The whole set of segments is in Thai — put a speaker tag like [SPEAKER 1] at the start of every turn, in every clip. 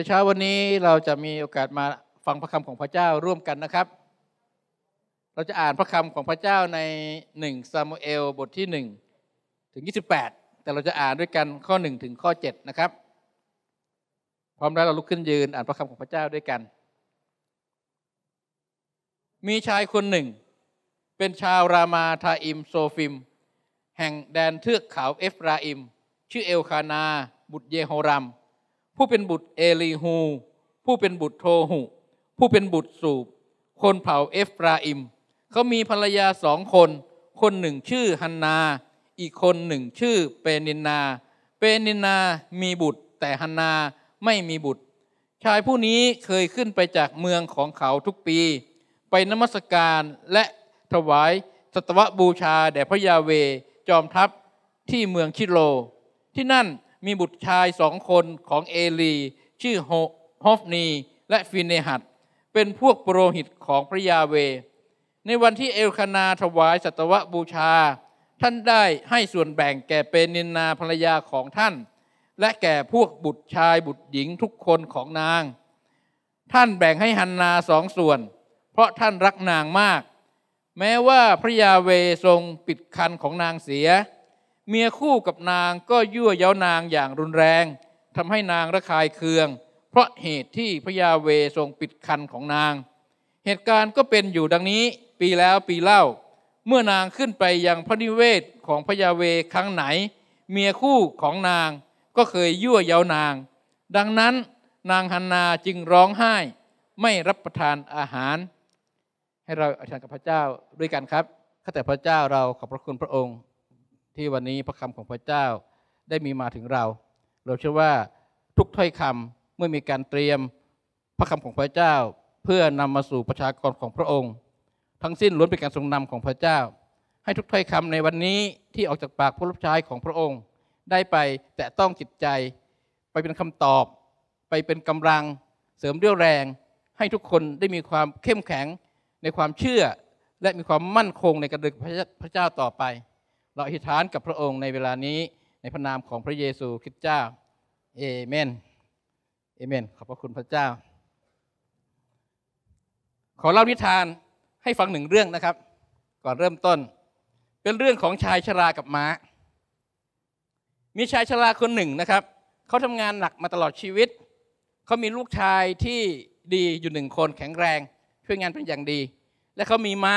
[SPEAKER 1] ในเช้าวันนี้เราจะมีโอกาสมาฟังพระคำของพระเจ้าร่วมกันนะครับ เราจะอ่านพระคำของพระเจ้าในหนึ่งซามูเอลบทที่หนึ่งถึงยี่สิบแปดแต่เราจะอ่านด้วยกันข้อหนึ่งถึงข้อเจ็ดนะครับพร้อมแล้วเราลุกขึ้นยืนอ่านพระคำของพระเจ้าด้วยกัน มีชายคนหนึ่งเป็นชาวรามาทาอิมโซฟิม แห่งแดนเทือกเขาเอฟราอิม ชื่อเอลคานาบุตรเยโฮรัมเผู้เป็นบุตรเอลีฮู ผู้เป็นบุตรโทหุผู้เป็นบุตรสูบ คนเผ่าเอฟราอิม เขามีภรรยาสองคน คนหนึ่งชื่อฮันนา อีกคนหนึ่ง ชื่อเปนินนา เปนินนามีบุตรแต่ฮันนาไม่มีบุตร ชายผู้นี้เคยขึ้นไปจากเมืองของเขาทุกปี ไปนมัสการและถวายสัตวบูชาแด่พระยาเวจอมทัพที่เมืองชิโล ที่นั่นมีบุตรชายสองคนของเอลี ชื่อฮอฟนีและฟินเนหัดเป็นพวกปโรหิตของพระยาเวในวันที่เอลคนาถวายสัตวบูชา ท่านได้ให้ส่วนแบ่งแก่เปนินนาภรรยาของท่าน และแก่พวกบุตรชายบุตรหญิงทุกคนของนาง ท่านแบ่งให้ฮันนาสองส่วน เพราะท่านรักนางมาก แม้ว่าพระยาเวทรงปิดคันของนางเสียเมียคู่กับนางก็ยั่วเย้านางอย่างรุนแรง ทำให้นางระคายเคืองเพราะเหตุที่พระยาเวทรงปิดคันของนาง เหตุการณ์ก็เป็นอยู่ดังนี้ปีแล้วปีเล่า เมื่อนางขึ้นไปยังพระนิเวศของพระยาเวครั้งไหน เมียคู่ของนางก็เคยยั่วเย้านาง ดังนั้นนางฮันนาจึงร้องไห้ไม่รับประทานอาหาร ให้เราอธิษฐานกับพระเจ้าด้วยกันครับข้าแต่พระเจ้าเราขอบพระคุณพระองค์ที่วันนี้พระคำของพระเจ้าได้มีมาถึงเรา เราเชื่อว่าทุกถ้อยคำเมื่อมีการเตรียมพระคำของพระเจ้าเพื่อนำมาสู่ประชากรของพระองค์ ทั้งสิ้นล้วนเป็นการทรงนำของพระเจ้า ให้ทุกถ้อยคำในวันนี้ที่ออกจากปากผู้รับใช้ของพระองค์ ได้ไปแต่ต้องจิตใจ ไปเป็นคำตอบ ไปเป็นกำลังเสริมเรี่ยวแรง ให้ทุกคนได้มีความเข้มแข็งในความเชื่อ และมีความมั่นคงในการเดินพระเจ้าต่อไปเราอธิษฐานกับพระองค์ในเวลานี้ในพระนามของพระเยซูคริสต์เจ้าเอเมนเอเมน ขอบพระคุณพระเจ้า ขอเล่านิทานให้ฟังหนึ่งเรื่องนะครับ ก่อนเริ่มต้น เป็นเรื่องของชายชรากับม้า มีชายชราคนหนึ่งนะครับ เขาทำงานหนักมาตลอดชีวิต เขามีลูกชายที่ดีอยู่หนึ่งคนแข็งแรงช่วยงานเป็นอย่างดี และเขามีม้า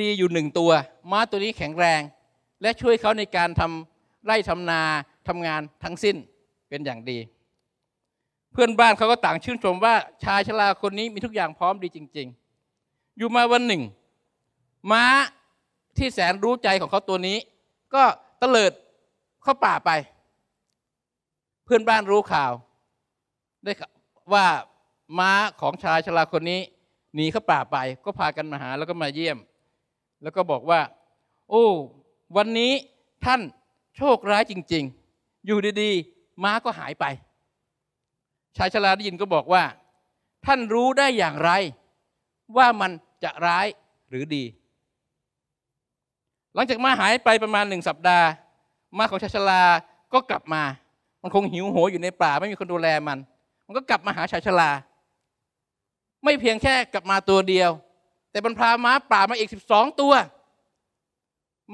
[SPEAKER 1] ดีอยู่หนึ่งตัว ม้าตัวนี้แข็งแรง และช่วยเขาในการทำไร่ทำนาทำงานทั้งสิ้นเป็นอย่างดี เพื่อนบ้านเขาก็ต่างชื่นชมว่า ชายชราคนนี้มีทุกอย่างพร้อมดีจริง ๆ อยู่มาวันหนึ่ง ม้าที่แสนรู้ใจของเขาตัวนี้ ก็เตลิดเข้าป่าไป เพื่อนบ้านรู้ข่าวได้ว่าม้าของชายชราคนนี้หนีเข้าป่าไป ก็พากันมาหาแล้วก็มาเยี่ยมแล้วก็บอกว่า โอ้ วันนี้ท่านโชคร้ายจริงๆ อยู่ดีๆ ม้าก็หายไปชายชราได้ยินก็บอกว่า ท่านรู้ได้อย่างไร ว่ามันจะร้ายหรือดี หลังจากม้าหายไปประมาณหนึ่งสัปดาห์ม้าของชายชราก็กลับมา มันคงหิวโหยอยู่ในป่าไม่มีคนดูแลมัน มันก็กลับมาหาชายชราไม่เพียงแค่กลับมาตัวเดียวแต่บรรพาม้าป่ามาอีกสิบสองตัว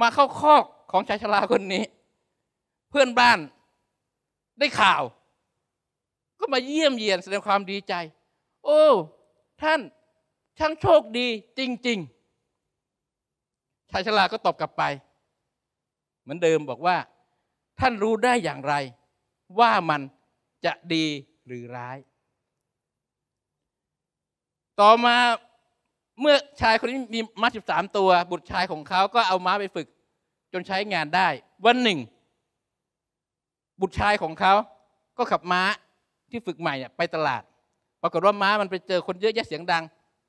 [SPEAKER 1] มาเข้าคอกของชายชราคนนี้ เพื่อนบ้านได้ข่าว ก็มาเยี่ยมเยียนแสดงความดีใจ โอ้ ท่านช่างโชคดีจริง ๆ ชายชราก็ตอบกลับไป เหมือนเดิมบอกว่า ท่านรู้ได้อย่างไร ว่ามันจะดีหรือร้าย ต่อมาเมื่อชายคนนี้มีม้าสิบสามตัว บุตรชายของเขาก็เอาม้าไปฝึก จนใช้งานได้ วันหนึ่ง บุตรชายของเขาก็ขับม้าที่ฝึกใหม่เนี่ย ไปตลาด ปรากฏว่าม้ามันไปเจอคนเยอะแยะเสียงดัง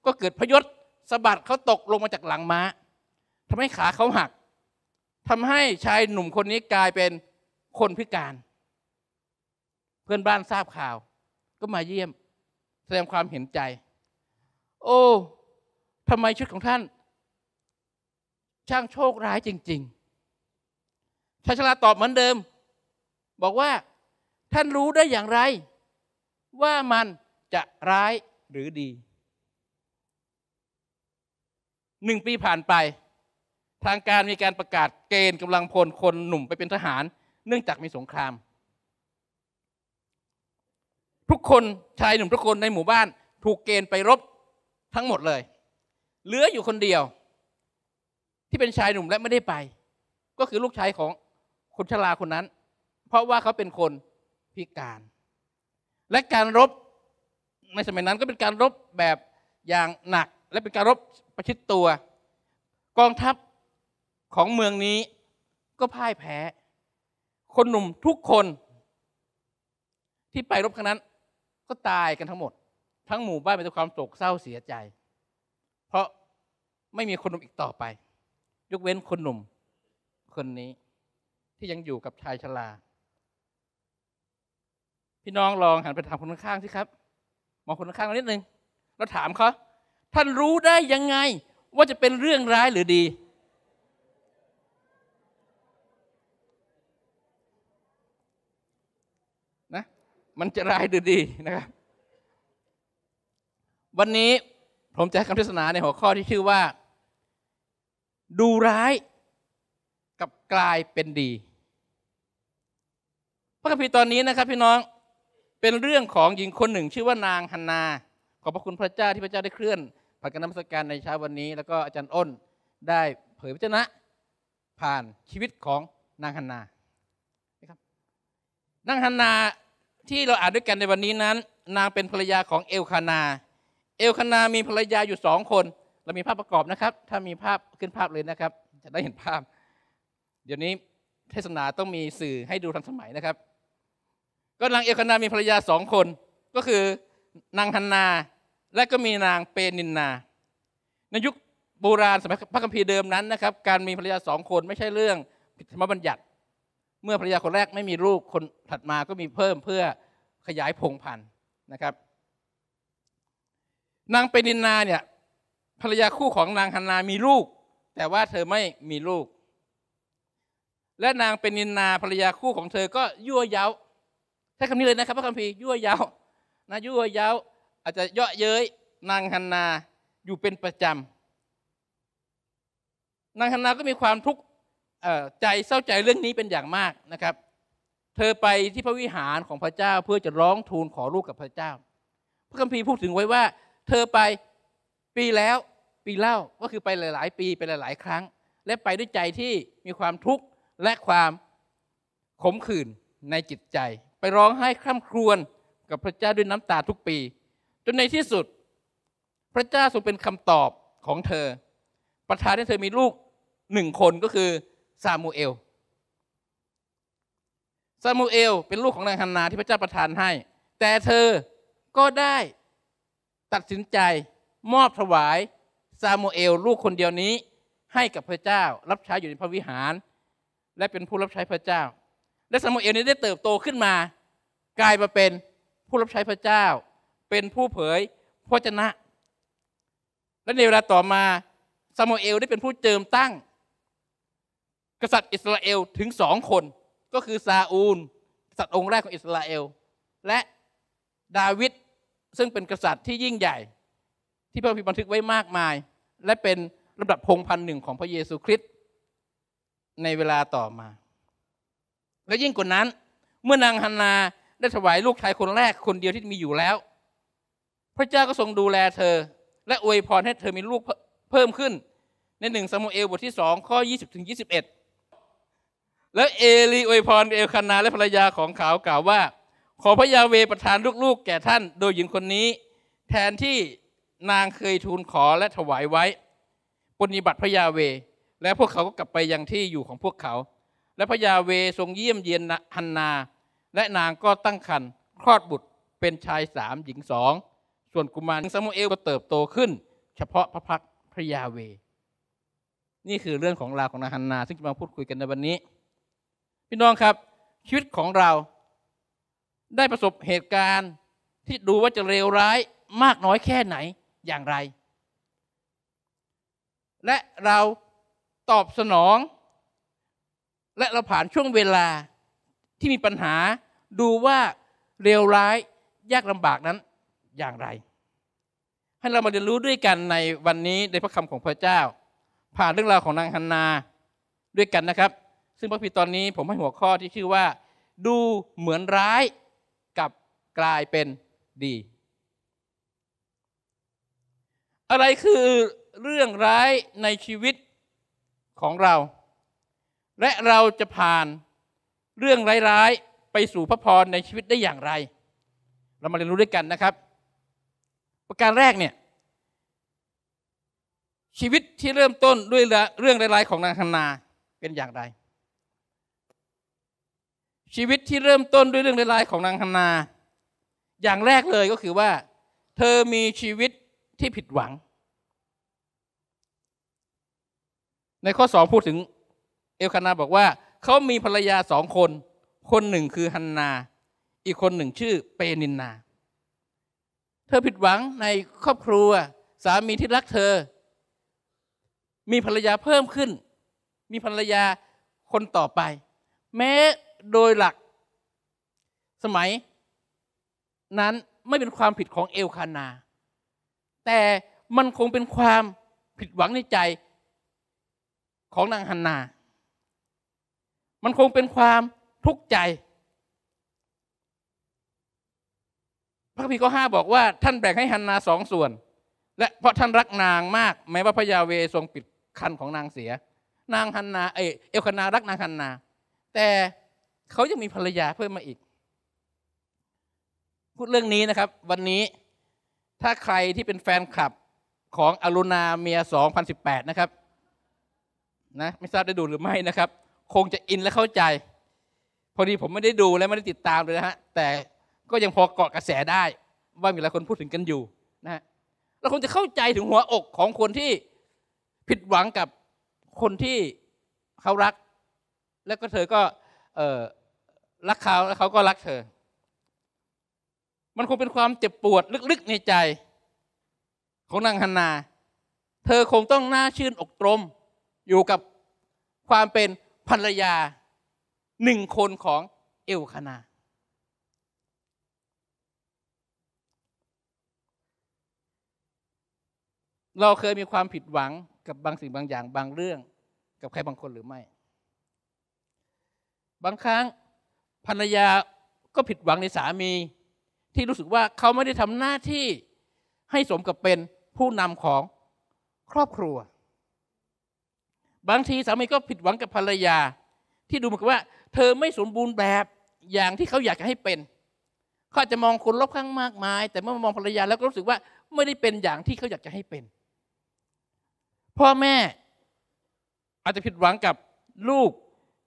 [SPEAKER 1] ก็เกิดพยศสะบัดเขาตกลงมาจากหลังม้า ทำให้ขาเขาหัก ทำให้ชายหนุ่มคนนี้กลายเป็นคนพิการ เพื่อนบ้านทราบข่าว ก็มาเยี่ยม แสดงความเห็นใจ โอ้ทำไมชุดของท่าน ช่างโชคร้ายจริงๆชาชลาตอบเหมือนเดิม บอกว่าท่านรู้ได้อย่างไรว่ามันจะร้ายหรือดี หนึ่งปีผ่านไป ทางการมีการประกาศเกณฑ์กำลังพล คนหนุ่มไปเป็นทหาร เนื่องจากมีสงคราม ทุกคนชายหนุ่มทุกคนในหมู่บ้าน ถูกเกณฑ์ไปรบทั้งหมดเลยเหลืออยู่คนเดียว ที่เป็นชายหนุ่มและไม่ได้ไป ก็คือลูกชายของคนชราคนนั้น เพราะว่าเขาเป็นคนพิการ และการรบในสมัยนั้น ก็เป็นการรบแบบอย่างหนัก และเป็นการรบประชิดตัว กองทัพของเมืองนี้ก็พ่ายแพ้คนหนุ่มทุกคน ที่ไปรบครั้งนั้น ก็ตายกันทั้งหมด ทั้งหมู่บ้านเป็นความโศกเศร้าเสียใจ เพราะไม่มีคนหนุ่มอีกต่อไป ยกเว้นคนหนุ่ม คนนี้ ที่ยังอยู่กับชายชราพี่น้องลองหันไปถามคนข้างๆสิครับ มองคนข้างเนิดนึงแล้วถามเขาท่านรู้ได้ยังไง ว่าจะเป็นเรื่องร้ายหรือดี นะ มันจะร้ายหรือดีนะครับ วันนี้ผมจะให้คำเทศนาในหัวข้อที่ชื่อว่าดูร้ายกับกลายเป็นดีพระคัมภีร์ตอนนี้นะครับพี่น้องเป็นเรื่องของหญิงคนหนึ่ง ชื่อว่านางฮันนา ขอบพระคุณพระเจ้าที่พระเจ้าได้เคลื่อนผ่านการนมัสการในเช้าวันนี้ แล้วก็อาจารย์อ้นได้เผยพระชนะผ่านชีวิตของนางฮันนานะครับนางฮันนาที่เราอ่านด้วยกันในวันนี้นั้น นางเป็นภรรยาของเอลคานาเอลคานามีภรรยาอยู่สองคน เรามีภาพประกอบนะครับ ถ้ามีภาพขึ้นภาพเลยนะครับจะได้เห็นภาพ เดี๋ยวนี้เทศนาต้องมีสื่อให้ดูทันสมัยนะครับก็นางเอลคานามีภรรยาสองคนก็คือนางฮันนาและก็มีนางเปนินนาในยุคโบราณสมัยพระคัมภีร์เดิมนั้นนะครับ การมีภรรยาสองคนไม่ใช่เรื่องผิดธรรมบัญญัติ เมื่อภรรยาคนแรกไม่มีลูกคนถัดมาก็มีเพิ่มเพื่อขยายพงพันธุ์นะครับนางเปนินนาเนี่ยภรรยาคู่ของนางฮันนามีลูก แต่ว่าเธอไม่มีลูก และนางเปนินนาภรรยาคู่ของเธอก็ยั่วเย้าใช้คำนี้เลยนะครับ พระคัมภีร์ยั่วเย้านะยั่วเย้าอาจจะเยาะเย้ยนางฮันนาอยู่เป็นประจำนางฮันนา ก็มีความทุกข์ใจเศร้าใจเรื่องนี้เป็นอย่างมากนะครับ เธอไปที่พระวิหารของพระเจ้าเพื่อจะร้องทูลขอลูกกับพระเจ้า พระคัมภีร์พูดถึงไว้ว่าเธอไปปีแล้วปีเล่าก็คือไปหลาย ๆ ปีไปหลาย ๆ ครั้ง และไปด้วยใจที่มีความทุกข์และความขมขื่นในจิตใจ ไปร้องไห้คร่ำครวญกับพระเจ้าด้วยน้ำตาทุกปี จนในที่สุด พระเจ้าทรงเป็นคำตอบของเธอ ประทานให้เธอมีลูกหนึ่งคนก็คือซามูเอลซามูเอล เป็นลูกของนางฮันนาที่พระเจ้าประทานให้ แต่เธอก็ได้ตัดสินใจมอบถวายซามูเอลลูกคนเดียวนี้ให้กับพระเจ้า รับใช้อยู่ในพระวิหาร และเป็นผู้รับใช้พระเจ้า และซามูเอลนี้ได้เติบโตขึ้นมา กลายมาเป็นผู้รับใช้พระเจ้า เป็นผู้เผยพระชนะ และในเวลาต่อมาซามูเอลได้เป็นผู้เจิมตั้ง กษัตริย์อิสราเอลถึงสองคนก็คือซาอูลกษัตริย์องค์แรกของอิสราเอล และดาวิดซึ่งเป็นกษัตริย์ที่ยิ่งใหญ่ที่พระพั์บันทึกไว้มากมาย และเป็นลำดับพงพันหนึ่งของพระเยซูคริสต์ในเวลาต่อมา และยิ่งกว่านั้น เมื่อนางฮันนา ได้ถวายลูกชายคนแรกคนเดียวที่มีอยู่แล้ว พระเจ้าก็ทรงดูแลเธอ และอวยพรให้เธอมีลูกเพิ่มขึ้นในหนึ่งซามูเอลบทที่สองข้อยี่สิบถึง็ดแล้วเอลีอวยพรเอลคานาและภรรยาของเขากล่าวว่าขอพระยาเวประทานลูกๆแก่ท่านโดยหญิงคนนี้ แทนที่นางเคยทูลขอและถวายไว้ปฏิบัติพระยาเว และพวกเขาก็กลับไปยังที่อยู่ของพวกเขา และพระยาเวทรงเยี่ยมเยียนฮันนา และนางก็ตั้งครรภ์คลอดบุตรเป็นชายสามหญิงสองส่วนกุมารซามูเอลก็เติบโตขึ้น เฉพาะพระพักพระยาเว นี่คือเรื่องของราวของนางฮันนา ซึ่งจะมาพูดคุยกันในวันนี้พี่น้องครับชีวิตของเราได้ประสบเหตุการณ์ที่ดูว่าจะเลวร้ายมากน้อยแค่ไหนอย่างไร และเราตอบสนอง และเราผ่านช่วงเวลาที่มีปัญหาดูว่าเลวร้ายยากลำบากนั้นอย่างไร ให้เรามาเรียนรู้ด้วยกันในวันนี้ในพระคำของพระเจ้า ผ่านเรื่องราวของนางฮันนาด้วยกันนะครับ ซึ่งพระพีตอนนี้ผมให้หัวข้อที่ชื่อว่า ดูเหมือนร้ายกลายเป็นดี อะไรคือเรื่องร้ายในชีวิตของเรา และเราจะผ่านเรื่องร้ายๆ ไปสู่พระพรในชีวิตได้อย่างไร เรามาเรียนรู้ด้วยกันนะครับ ประการแรกเนี่ยชีวิตที่เริ่มต้นด้วยเรื่องร้ายๆของนางฮันนาเป็นอย่างไร ชีวิตที่เริ่มต้นด้วยเรื่องร้ายๆของนางฮันนาอย่างแรกเลยก็คือว่า เธอมีชีวิตที่ผิดหวัง ในข้อสองพูดถึง เอลคานาบอกว่า เขามีภรรยาสองคน คนหนึ่งคือฮันนา อีกคนหนึ่ง ชื่อเปนินนา เธอผิดหวังในครอบครัวสามีที่รักเธอ มีภรรยาเพิ่มขึ้น มีภรรยาคนต่อไป แม้โดยหลักสมัยนั้นไม่เป็นความผิดของเอลคานา แต่มันคงเป็นความผิดหวังในใจของนางฮันนา มันคงเป็นความทุกข์ใจ พระพีก็ห้าบอกว่าท่านแบ่งให้ฮันนาสองส่วน และเพราะท่านรักนางมากแม้ว่าพระยาเวทรงปิดคันของนางเสีย นางฮันนาเอเอลคานารักนางฮันนา แต่เขายังมีภรรยาเพิ่มมาอีกพูดเรื่องนี้นะครับวันนี้ถ้าใครที่เป็นแฟนคลับของอรุณาเมีย2018 นะครับนะไม่ทราบได้ดูหรือไม่นะครับคงจะอินและเข้าใจ พอดีผมไม่ได้ดูและไม่ได้ติดตามเลยนะฮะแต่ก็ยังพอเกาะกระแสได้ว่ามีหลายคนพูดถึงกันอยู่นะฮะเราคงจะเข้าใจถึงหัวอกของคนที่ผิดหวังกับคนที่เขารัก แล้วก็เธอก็เออรักเขาแล้วเขาก็รักเธอมันคงเป็นความเจ็บปวดลึกๆในใจของนางฮันนา เธอคงต้องหน้าชื่นอกตรมอยู่กับความเป็นภรรยาหนึ่งคนของเอลคานา เราเคยมีความผิดหวังกับบางสิ่งบางอย่างบางเรื่องกับใครบางคนหรือไม่ บางครั้งภรรยาก็ผิดหวังในสามีที่รู้สึกว่าเขาไม่ได้ทำหน้าที่ให้สมกับเป็นผู้นำของครอบครัว บางทีสามีก็ผิดหวังกับภรรยา ที่ดูเหมือนว่าเธอไม่สมบูรณ์แบบอย่างที่เขาอยากจะให้เป็น เขาจะมองคนรอบข้างมากมาย แต่เมื่อมองภรรยา แล้วก็รู้สึกว่าไม่ได้เป็นอย่างที่เขาอยากจะให้เป็น พ่อแม่ อาจจะผิดหวังกับลูก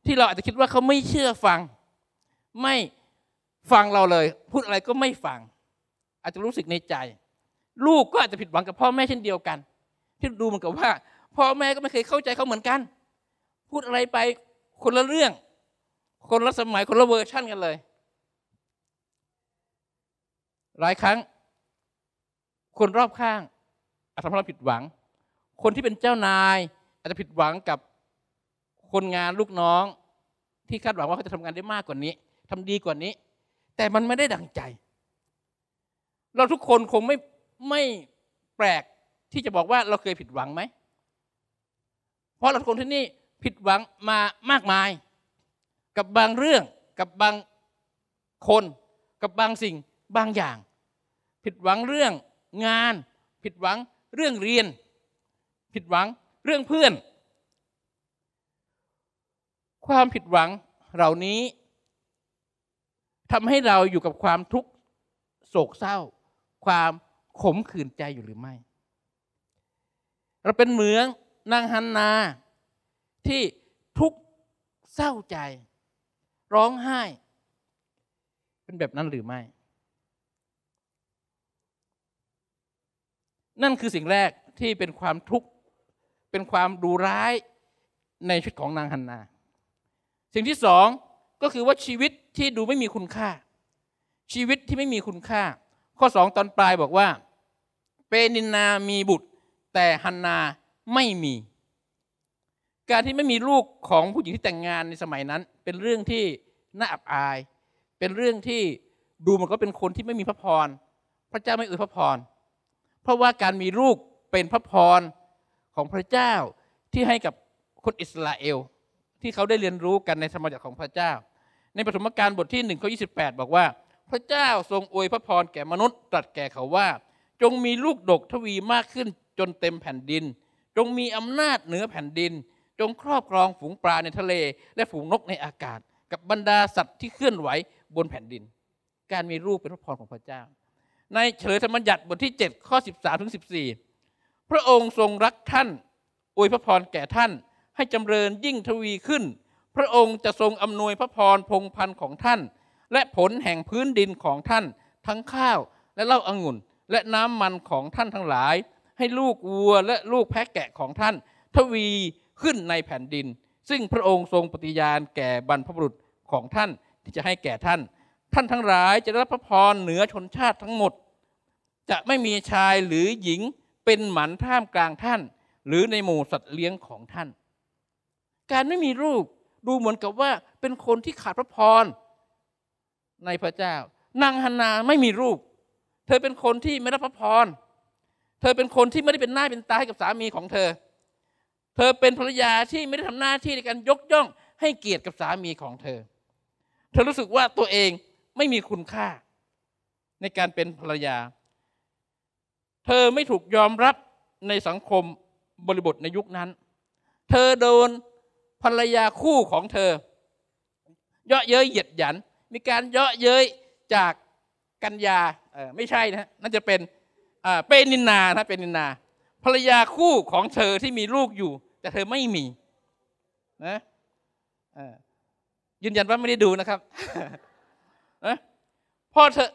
[SPEAKER 1] ที่เราอาจจะคิดว่าเขาไม่เชื่อฟังไม่ฟังเราเลยพูดอะไรก็ไม่ฟัง อาจจะรู้สึกในใจ ลูกก็อาจจะผิดหวังกับพ่อแม่เช่นเดียวกัน ที่ดูเหมือนกับว่าพ่อแม่ก็ไม่เคยเข้าใจเขาเหมือนกัน พูดอะไรไปคนละเรื่อง คนละสมัยคนละเวอร์ชั่นกันเลย หลายครั้ง คนรอบข้าง อาจจะทำให้เราผิดหวัง คนที่เป็นเจ้านาย อาจจะผิดหวังกับคนงานลูกน้อง ที่คาดหวังว่าเขาจะทำงานได้มากกว่านี้ทำดีกว่านี้แต่มันไม่ได้ดังใจ เราทุกคนคงไม่ไม่แปลกที่จะบอกว่าเราเคยผิดหวังไหม เพราะเราคนที่นี่ผิดหวังมามากมาย กับบางเรื่อง กับบางคน กับบางสิ่งบางอย่าง ผิดหวังเรื่องงาน ผิดหวังเรื่องเรียน ผิดหวังเรื่องเพื่อน ความผิดหวังเหล่านี้ทำให้เราอยู่กับความทุกโศกเศร้า ความขมขื่นใจอยู่หรือไม่ เราเป็นเหมืองนางฮันนาที่ทุกเศร้าใจ ร้องไห้ เป็นแบบนั้นหรือไม่ นั่นคือสิ่งแรกที่เป็นความทุกข์ เป็นความดูร้ายในชีวิตของนางฮันนา สิ่งที่สองก็คือว่าชีวิตที่ดูไม่มีคุณค่า ชีวิตที่ไม่มีคุณค่า ข้อสอง ตอนปลายบอกว่า เปนินนามีบุตร แต่ฮันนาไม่มี การที่ไม่มีลูกของผู้หญิงที่แต่งงานในสมัยนั้น เป็นเรื่องที่น่าอับอาย เป็นเรื่องที่ดูมันก็เป็นคนที่ไม่มีพระพร พระเจ้าไม่อวยพระพร เพราะว่าการมีลูกเป็นพระพร ของพระเจ้าที่ให้กับคนอิสราเอลที่เขาได้เรียนรู้กันในธรรมจักรของพระเจ้าในปฐมกาลบทที่1นึ่งข้อยีบอกว่า พระเจ้าทรงอวยพระพรแก่มนุษย์ ตรัสแก่เขาว่า จงมีลูกดกทวีมากขึ้นจนเต็มแผ่นดิน จงมีอำนาจเหนือแผ่นดิน จงครอบครองฝูงปลาในทะเลและฝูงนกในอากาศ กับบรรดาสัตว์ที่เคลื่อนไหวบนแผ่นดิน การมีลูกเป็นพระพรของพระเจ้า ในเฉลยธรรมบัญญัติบทที่7ข้อ13ถึง14 พระองค์ทรงรักท่านอวยพระพรแก่ท่านให้จำเริญยิ่งทวีขึ้นพระองค์จะทรงอำนวยพระพรพงพันธ์ของท่าน และผลแห่งพื้นดินของท่านทั้งข้าวและเหล้าอางุ่นและน้ำมันของท่านทั้งหลาย ให้ลูกวัวและลูกแพะแกะของท่าน ทวีขึ้นในแผ่นดิน ซึ่งพระองค์ทรงปฏิญาณแก่บรรพบุรุษของท่านที่จะให้แก่ท่าน ท่านทั้งหลายจะรับพระพรเหนือชนชาติทั้งหมด จะไม่มีชายหรือหญิงเป็นหมันท่ามกลางท่าน หรือในหมู่สัตว์เลี้ยงของท่าน การไม่มีรูปดูเหมือนกับว่าเป็นคนที่ขาดพระพรในพระเจ้านางฮันนาไม่มีรูป เธอเป็นคนที่ไม่รับพระพร เธอเป็นคนที่ไม่ได้เป็นหน้าเป็นตาให้กับสามีของเธอ เธอเป็นภรรยาที่ไม่ได้ทำหน้าที่ในการยกย่องให้เกียรติกับสามีของเธอ เธอรู้สึกว่าตัวเองไม่มีคุณค่า ในการเป็นภรรยา เธอไม่ถูกยอมรับในสังคมบริบทในยุคนั้น เธอโดนภรรยาคู่ของเธอเยาะเย้ยเหยียดหยัน มีการเยาะเย้ยจากกัญญาไม่ใช่นะน่าจะเป็นเปนินนานะเปนินนา ภรรยาคู่ของเธอที่มีลูกอยู่ แต่เธอไม่มีนะยืนยันว่าไม่ได้ดูนะครับนะพอเธอ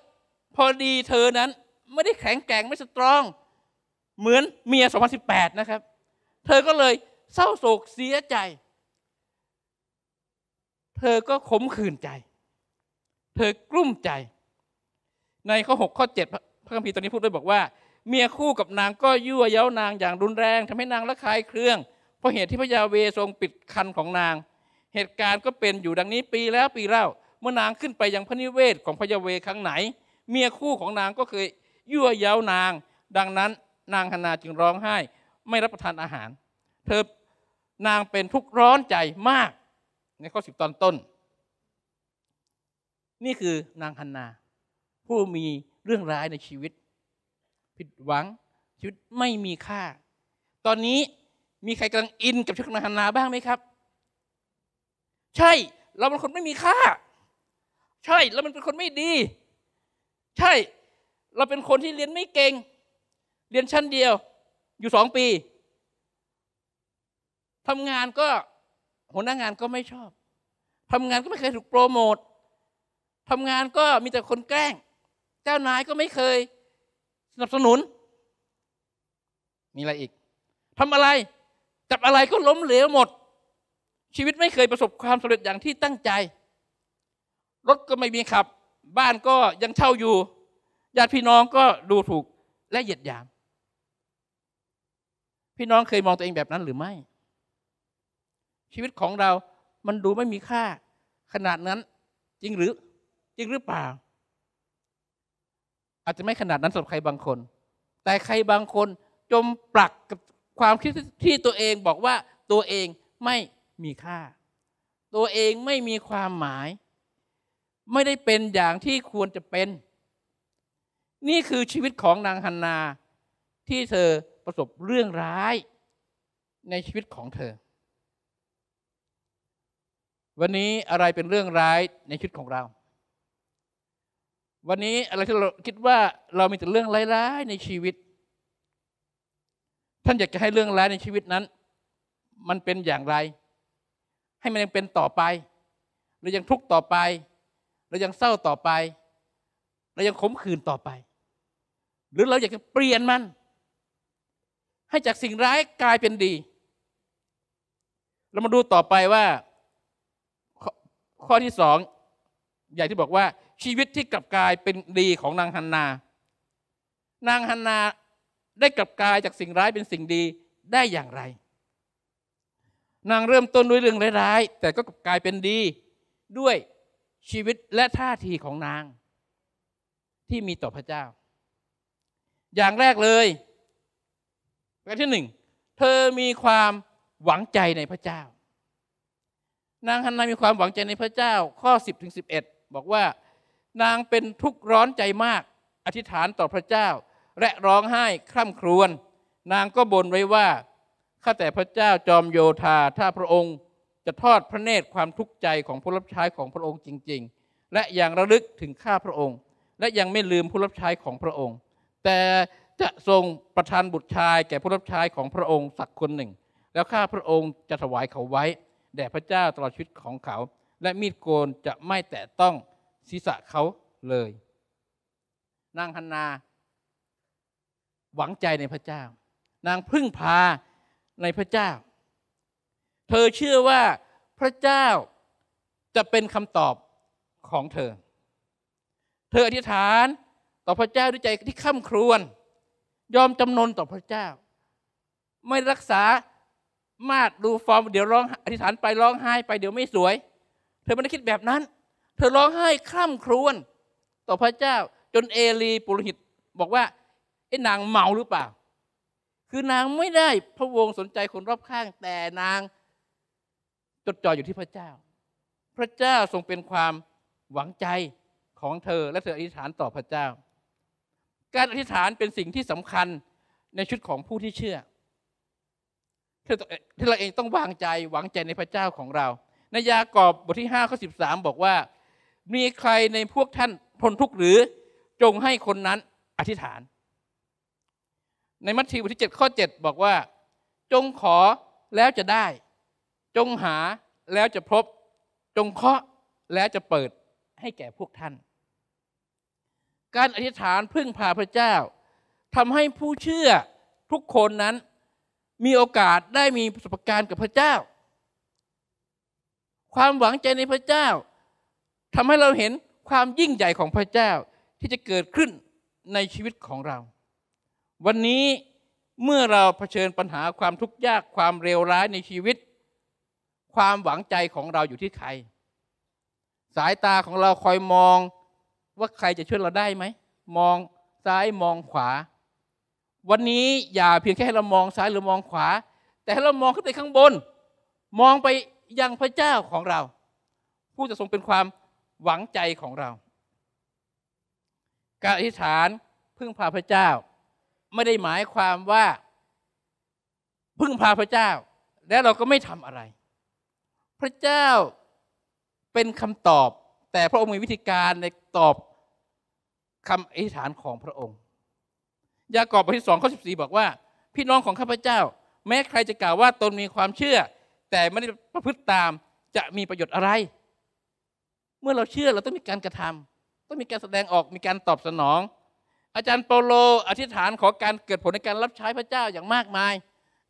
[SPEAKER 1] พอดีเธอนั้นไม่ได้แข็งแกร่งไม่สตรองเหมือนเมีย 2018 นะครับ เธอก็เลยเศร้าโศกเสียใจเธอก็ขมขื่นใจ เธอกลุ้มใจ ในข้อหกข้อเจ็ดพระคัมภีร์ตอนนี้พูดด้วยบอกว่า เมียคู่กับนางก็ยั่วเย้านางอย่างรุนแรง ทำให้นางละคายเครื่อง เพราะเหตุที่พระยาเวทรงปิดคันของนาง เหตุการณ์ก็เป็นอยู่ดังนี้ปีแล้วปีเล่าเมื่อนางขึ้นไปยังพระนิเวศของพระยาเวครั้งไหน เมียคู่ของนางก็เคยยั่วเย้านาง ดังนั้นนางฮานาจึงร้องไห้ ไม่รับประทานอาหาร เธอนางเป็นทุกข์ร้อนใจมากในข้อสิบตอนต้น นี่คือนางฮันนา ผู้มีเรื่องร้ายในชีวิต ผิดหวังชีวิตไม่มีค่า ตอนนี้มีใครกำลังอินกับชีวิตนางฮันนาบ้างไหมครับ ใช่เราเป็นคนไม่มีค่า ใช่ เราเป็นคนไม่ดี ใช่เราเป็นคนที่เรียนไม่เก่งเรียนชั้นเดียว อยู่สองปีทำงานก็หัวหน้างานก็ไม่ชอบ ทำงานก็ไม่เคยถูกโปรโมททำงานก็มีแต่คนแกล้ง เจ้านายก็ไม่เคย สนับสนุน มีอะไรอีก ทำอะไรจับอะไรก็ล้มเหลวหมด ชีวิตไม่เคยประสบความสำเร็จอย่างที่ตั้งใจ รถก็ไม่มีขับ บ้านก็ยังเช่าอยู่ ญาติพี่น้องก็ดูถูกและเหยียดหยาม พี่น้องเคยมองตัวเองแบบนั้นหรือไม่ชีวิตของเรามันดูไม่มีค่า ขนาดนั้นจริงหรือจริงหรือเปล่า อาจจะไม่ขนาดนั้นสำหรับใครบางคน แต่ใครบางคนจมปลักกับความคิดที่ตัวเองบอกว่าตัวเองไม่มีค่า ตัวเองไม่มีความหมาย ไม่ได้เป็นอย่างที่ควรจะเป็น นี่คือชีวิตของนางฮันนาที่เธอประสบเรื่องร้ายในชีวิตของเธอวันนี้อะไรเป็นเรื่องร้ายในชีวิตของเรา วันนี้อะไรที่เราคิดว่าเรามีแต่เรื่องร้ายๆในชีวิต ท่านอยากจะให้เรื่องร้ายในชีวิตนั้น มันเป็นอย่างไร ให้มันยังเป็นต่อไปหรือยังทุกข์ต่อไปหรือยังเศร้าต่อไปหรือยังขมขื่นต่อไป หรือเราอยากจะเปลี่ยนมัน ให้จากสิ่งร้ายกลายเป็นดี เรามาดูต่อไปว่าข้อที่สองใหญ่ที่บอกว่าชีวิตที่กลับกลายเป็นดีของนางฮันนา นางฮันนาได้กลับกลายจากสิ่งร้ายเป็นสิ่งดีได้อย่างไร นางเริ่มต้นด้วยเรื่องร้ายๆแต่ก็กลับกลายเป็นดีด้วยชีวิตและท่าทีของนางที่มีต่อพระเจ้า อย่างแรกเลยประการที่หนึ่งเธอมีความหวังใจในพระเจ้านางฮันนามีความหวังใจในพระเจ้าข้อ 10ถึงสิบอกว่า นางเป็นทุกข์ร้อนใจมากอธิษฐานต่อพระเจ้า และร้องไห้คร่ำครวญ นางก็บ่นไว้ว่าข้าแต่พระเจ้าจอมโยธา ถ้าพระองค์จะทอดพระเนตรความทุกข์ใจของผู้รับใช้ของพระองค์จริง ๆ และอย่างระลึกถึงข้าพระองค์ และยังไม่ลืมผู้รับใช้ของพระองค์ แต่จะทรงประทานบุตรชายแก่ผู้รับใช้ของพระองค์สักคนหนึ่ง แล้วข้าพระองค์จะถวายเขาไว้แด่พระเจ้าตลอดชีวิตของเขา และมีดโกนจะไม่แตะต้องศีรษะเขาเลย นางฮันนา หวังใจในพระเจ้า นางพึ่งพาในพระเจ้า เธอเชื่อว่าพระเจ้าจะเป็นคำตอบของเธอ เธออธิษฐานต่อพระเจ้าด้วยใจที่ข้าครวนยอมจำนนต่อพระเจ้า ไม่รักษามากดูฟอร์มเดี๋ยวร้องอธิษฐานไปร้องไห้ไปเดี๋ยวไม่สวย เธอไม่ได้คิดแบบนั้น เธอร้องไห้คร่ำครวญต่อพระเจ้าจนเอลีปุรหิตบอกว่าไอ้นางเมาหรือเปล่า คือนางไม่ได้พระวงสนใจคนรอบข้าง แต่นางจดจ่ออยู่ที่พระเจ้า พระเจ้าทรงเป็นความหวังใจของเธอและเธออธิษฐานต่อพระเจ้า การอธิษฐานเป็นสิ่งที่สำคัญในชุดของผู้ที่เชื่อที่เราเองต้องวางใจหวังใจในพระเจ้าของเรา ในยากอบบทที่5ข้อ13 บอกว่า มีใครในพวกท่านทนทุกข์หรือ จงให้คนนั้นอธิษฐาน ในมัทธิวบทที่7ข้อ7บอกว่า จงขอแล้วจะได้ จงหาแล้วจะพบ จงเคาะแล้วจะเปิดให้แก่พวกท่าน การอธิษฐานพึ่งพาพระเจ้าทำให้ผู้เชื่อทุกคนนั้นมีโอกาสได้มีประสบการณ์กับพระเจ้า ความหวังใจในพระเจ้าทำให้เราเห็นความยิ่งใหญ่ของพระเจ้าที่จะเกิดขึ้นในชีวิตของเรา วันนี้เมื่อเราเผชิญปัญหาความทุกข์ยากความเลวร้ายในชีวิต ความหวังใจของเราอยู่ที่ใคร สายตาของเราคอยมองว่าใครจะช่วยเราได้ไหม มองซ้ายมองขวาวันนี้อย่าเพียงแค่ให้เรามองซ้ายหรือมองขวา แต่ให้เรามองขึ้นไปข้างบน มองไปยังพระเจ้าของเรา ผู้จะทรงเป็นความหวังใจของเรา การอธิษฐานพึ่งพาพระเจ้า ไม่ได้หมายความว่า พึ่งพาพระเจ้า แล้วเราก็ไม่ทำอะไร พระเจ้าเป็นคำตอบ แต่พระองค์มีวิธีการในตอบคำอธิษฐานของพระองค์ยากอบบทที่สองข้อสิบสี่บอกว่า พี่น้องของข้าพเจ้า แม้ใครจะกล่าวว่าตนมีความเชื่อ แต่ไม่ได้ประพฤติตามจะมีประโยชน์อะไร เมื่อเราเชื่อเราต้องมีการกระทำ ต้องมีการแสดงออกมีการตอบสนอง อาจารย์เปโลอธิษฐานขอการเกิดผลในการรับใช้พระเจ้าอย่างมากมาย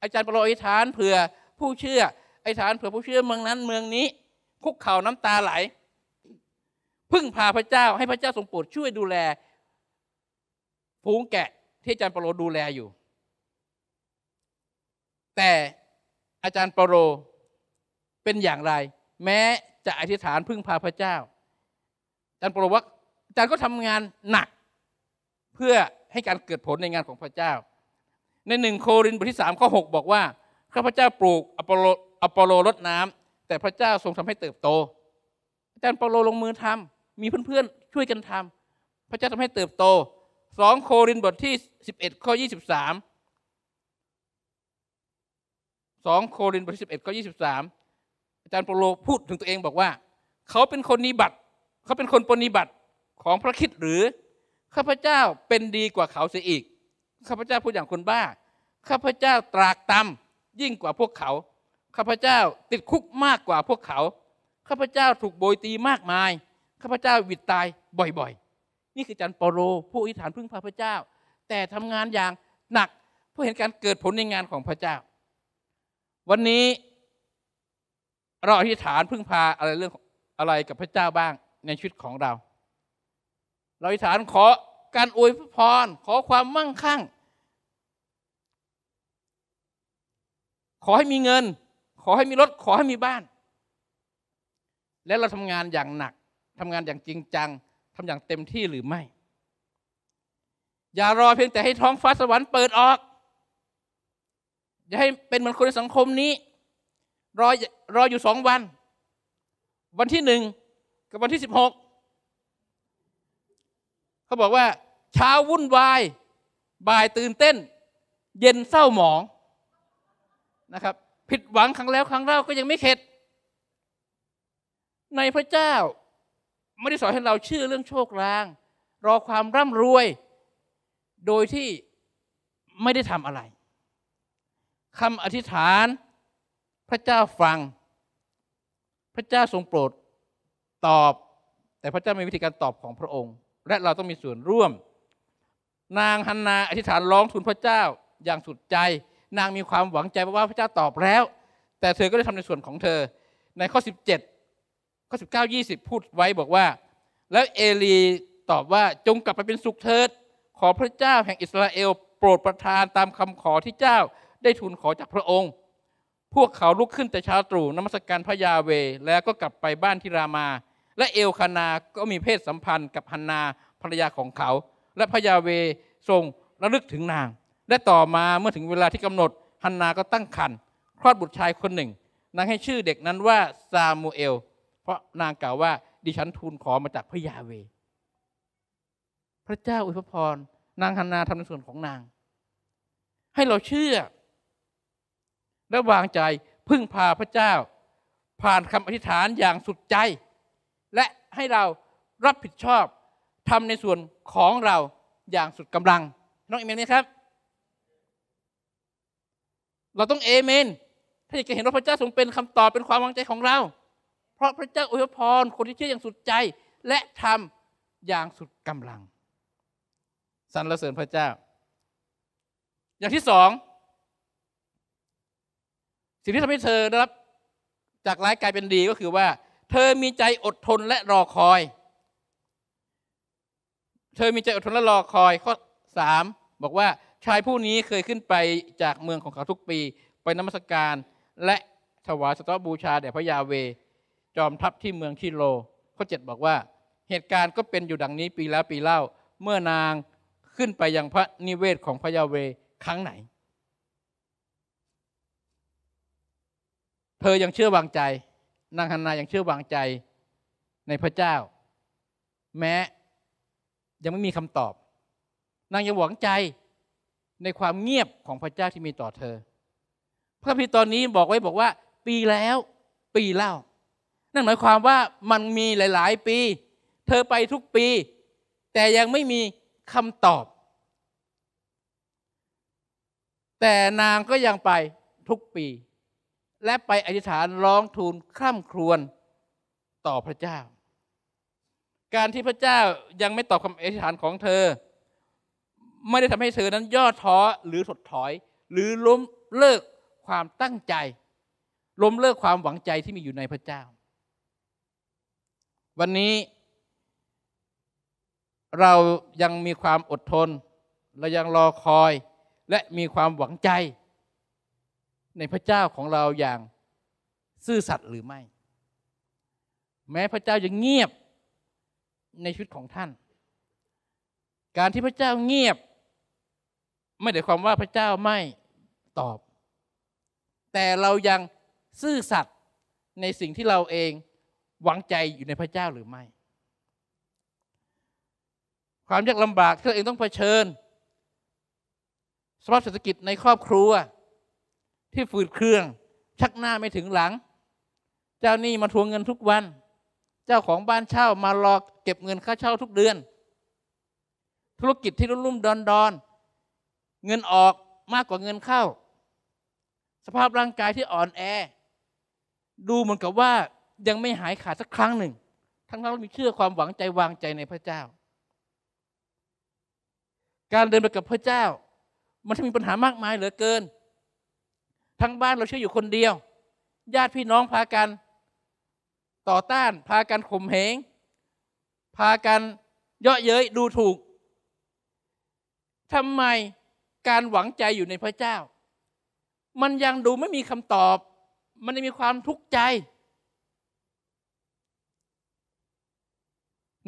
[SPEAKER 1] อาจารย์เปโลอธิษฐานเผื่อผู้เชื่ออธิษฐานเผื่อผู้เชื่อเมืองนั้นเมืองนี้คุกเข่าน้ำตาไหล พึ่งพาพระเจ้าให้พระเจ้าทรงโปรดช่วยดูแลฝูงแกะที่อาจารย์เปโลดูแลอยู่ แต่อาจารย์เปโลเป็นอย่างไร แม้จะอธิษฐานพึ่งพาพระเจ้า อาจารย์เปโลว่าอาจารย์ก็ทำงานหนักเพื่อให้การเกิดผลในงานของพระเจ้า ในหนึ่งโครินธ์บทที่สามข้อหบอกว่าข้าพเจ้าปลูกอปโลอปโลรดน้ำ แต่พระเจ้าทรงทำให้เติบโต อาจารย์เปโลลงมือทำ มีเพื่อนๆ ช่วยกันทำ พระเจ้าทำให้เติบโตสองโครินบทที่สิบเอ็ดข้อยี่สิบสามสองโครินบทที่สิบเอ็ดข้อยี่สิบสามอาจารย์เปโลพูดถึงตัวเองบอกว่า เขาเป็นคนนิบัติเขาเป็นคนปนิบัติของพระคิดหรือข้าพเจ้าเป็นดีกว่าเขาเสียอีกข้าพเจ้าพูดอย่างคนบ้าข้าพเจ้าตรากตำยิ่งกว่าพวกเขาข้าพเจ้าติดคุกมากกว่าพวกเขาข้าพเจ้าถูกโบยตีมากมายข้าพเจ้าวิตตายบ่อยๆนี่คือจันเปโรผู้อิฐานพึ่งพระเจ้า แต่ทำงานอย่างหนักเพื่อเห็นการเกิดผลในงานของพระเจ้า วันนี้เราอธิษฐานพึ่งพาอะไรเรื่องอะไรกับพระเจ้าบ้างในชีวิตของเรา เราอธิษฐานขอการอวยพรขอความมั่งคั่ง ขอให้มีเงิน ขอให้มีรถ ขอให้มีบ้าน และเราทำงานอย่างหนักทำงานอย่างจริงจังทำอย่างเต็มที่หรือไม่ อย่ารอเพียงแต่ให้ท้องฟ้าสวรรค์เปิดออก อย่าให้เป็นเหมือนคนในสังคมนี้ รอรออยู่สองวัน วันที่หนึ่งกับวันที่สิบหก เขาบอกว่า เช้าวุ่นวาย บ่ายตื่นเต้น เย็นเศร้าหมอง นะครับ ผิดหวังครั้งแล้วครั้งเล่าก็ยังไม่เข็ด ในพระเจ้าไม่ได้สอนให้เราเชื่อเรื่องโชคลาง รอความร่ำรวย โดยที่ไม่ได้ทำอะไรคำอธิษฐานพระเจ้าฟังพระเจ้าทรงโปรดตอบ แต่พระเจ้ามีวิธีการตอบของพระองค์ และเราต้องมีส่วนร่วม นางฮันนาอธิษฐานร้องทูลพระเจ้าอย่างสุดใจ นางมีความหวังใจว่าพระเจ้าตอบแล้ว แต่เธอก็ได้ทำในส่วนของเธอในข้อ 17ข้อสิบเก้ายี่สิบพูดไว้บอกว่า แล้วเอลีตอบว่าจงกลับไปเป็นสุขเถิด ขอพระเจ้าแห่งอิสราเอลโปรดประทานตามคำขอที่เจ้าได้ทูลขอจากพระองค์ พวกเขาลุกขึ้นแต่เช้าตรู่นมัสการพระยาเวแล้วก็กลับไปบ้านที่รามา และเอลคานาก็มีเพศสัมพันธ์กับฮันนาภรรยาของเขา และพระยาเวทรงระลึกถึงนางและต่อมาเมื่อถึงเวลาที่กำหนดฮันนาก็ตั้งครรภ์คลอดบุตรชายคนหนึ่งนางให้ชื่อเด็กนั้นว่าซามูเอลเพราะนางกล่าวว่า ดิฉันทูลขอมาจากพระยาเว พระเจ้าอุปพรนางฮันนาทำในส่วนของนาง ให้เราเชื่อ และวางใจพึ่งพาพระเจ้า ผ่านคำอธิษฐานอย่างสุดใจ และให้เรารับผิดชอบทำในส่วนของเราอย่างสุดกำลังน้องเอเมนไหมครับ เราต้องเอเมน ถ้าอยากจะเห็นว่าพระเจ้าทรงเป็นคำตอบเป็นความวางใจของเราเพราะพระเจ้าอวยพรคนที่เชื่ออย่างสุดใจและทำอย่างสุดกำลัง สรรเสริญพระเจ้า อย่างที่สอง สิ่งที่ทำให้เธอได้รับจากร้ายกลายเป็นดีก็คือว่า เธอมีใจอดทนและรอคอย เธอมีใจอดทนและรอคอยข้อสามบอกว่าชายผู้นี้เคยขึ้นไปจากเมืองของเขาทุกปี ไปนมัสการและถวายสตอบูชาแด่พระยาเวจอมทัพที่เมืองคิโลข้อ7บอกว่า เหตุการณ์ก็เป็นอยู่ดังนี้ปีแล้วปีเล่าเมื่อนางขึ้นไปยังพระนิเวศของพระยาเวครั้งไหนเธอยังเชื่อวางใจ นางฮันนายังเชื่อวางใจในพระเจ้า แม้ยังไม่มีคำตอบ นางยังหวังใจในความเงียบของพระเจ้าที่มีต่อเธอ พระพิตอนนี้บอกไว้บอกว่า ปีแล้วปีเล่านั่นหมายความว่ามันมีหลายๆ ปีเธอไปทุกปี แต่ยังไม่มีคำตอบ แต่นางก็ยังไปทุกปี และไปอธิษฐานร้องทูลคร่ำครวญต่อพระเจ้า การที่พระเจ้ายังไม่ตอบคำอธิษฐานของเธอ ไม่ได้ทำให้เธอนั้นย่อท้อหรือถดถอย หรือล้มเลิกความตั้งใจ ล้มเลิกความหวังใจที่มีอยู่ในพระเจ้าวันนี้เรายังมีความอดทน เรายังรอคอยและมีความหวังใจ ในพระเจ้าของเราอย่างซื่อสัตย์หรือไม่ แม้พระเจ้าจะเงียบในชีวิตของท่าน การที่พระเจ้าเงียบ ไม่ได้ความว่าพระเจ้าไม่ตอบ แต่เรายังซื่อสัตย์ในสิ่งที่เราเองหวังใจอยู่ในพระเจ้าหรือไม่ ความยากลำบากที่เราเองต้องเผชิญสภาพเศรษฐกิจในครอบครัว ที่ฝืดเครื่องชักหน้าไม่ถึงหลัง เจ้าหนี้มาทวงเงินทุกวัน เจ้าของบ้านเช่ามารอเก็บเงินค่าเช่าทุกเดือน ธุรกิจที่รุ่มรุ่มดอนดอน เงินออกมากกว่าเงินเข้า สภาพร่างกายที่อ่อนแอ ดูเหมือนกับว่ายังไม่หายขาดสักครั้งหนึ่ง ทั้งนั้งมีเชื่อความหวังใจวางใจในพระเจ้า การเดินไปกับพระเจ้า มันจะมีปัญหามากมายเหลือเกิน ทั้งบ้านเราเชื่ออยู่คนเดียว ญาติพี่น้องพากันต่อต้าน พากันข่มเหง พากันเยาะเย้ยดูถูกทำไมการหวังใจอยู่ในพระเจ้า มันยังดูไม่มีคำตอบ มันยังมีความทุกข์ใจ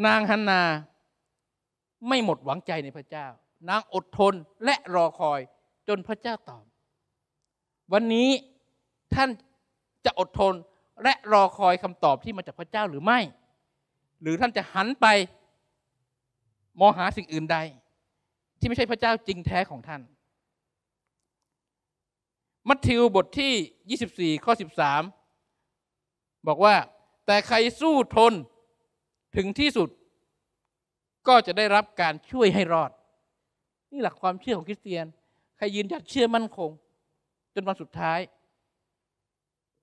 [SPEAKER 1] นางฮันนาไม่หมดหวังใจในพระเจ้า นางอดทนและรอคอยจนพระเจ้าตอบ วันนี้ท่านจะอดทนและรอคอยคำตอบที่มาจากพระเจ้าหรือไม่ หรือท่านจะหันไปมองหาสิ่งอื่นใด ที่ไม่ใช่พระเจ้าจริงแท้ของท่าน มัทธิวบทที่ 24ข้อ13 บอกว่าแต่ใครสู้ทนถึงที่สุดก็จะได้รับการช่วยให้รอด นี่หลักความเชื่อของคริสเตียนใครยืนหยัดเชื่อมั่นคงจนวันสุดท้าย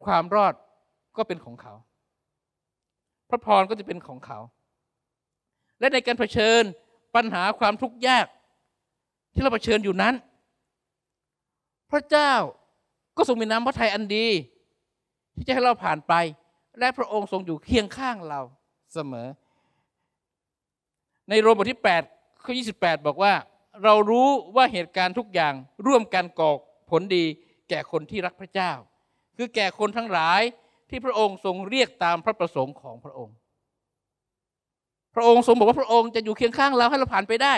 [SPEAKER 1] ความรอดก็เป็นของเขา พระพรก็จะเป็นของเขา และในการเผชิญปัญหาความทุกข์ยากที่เราเผชิญอยู่นั้น พระเจ้าก็ทรงมีน้ำพระทัยอันดีที่จะให้เราผ่านไป และพระองค์ทรงอยู่เคียงข้างเราเสมอ ในโรมบทที่8ข้อ28 บอกว่าเรารู้ว่าเหตุการณ์ทุกอย่างร่วมกันก่อผลดีแก่คนที่รักพระเจ้า คือแก่คนทั้งหลายที่พระองค์ทรงเรียกตามพระประสงค์ของพระองค์ พระองค์ทรงบอกว่าพระองค์จะอยู่เคียงข้างเราให้เราผ่านไปได้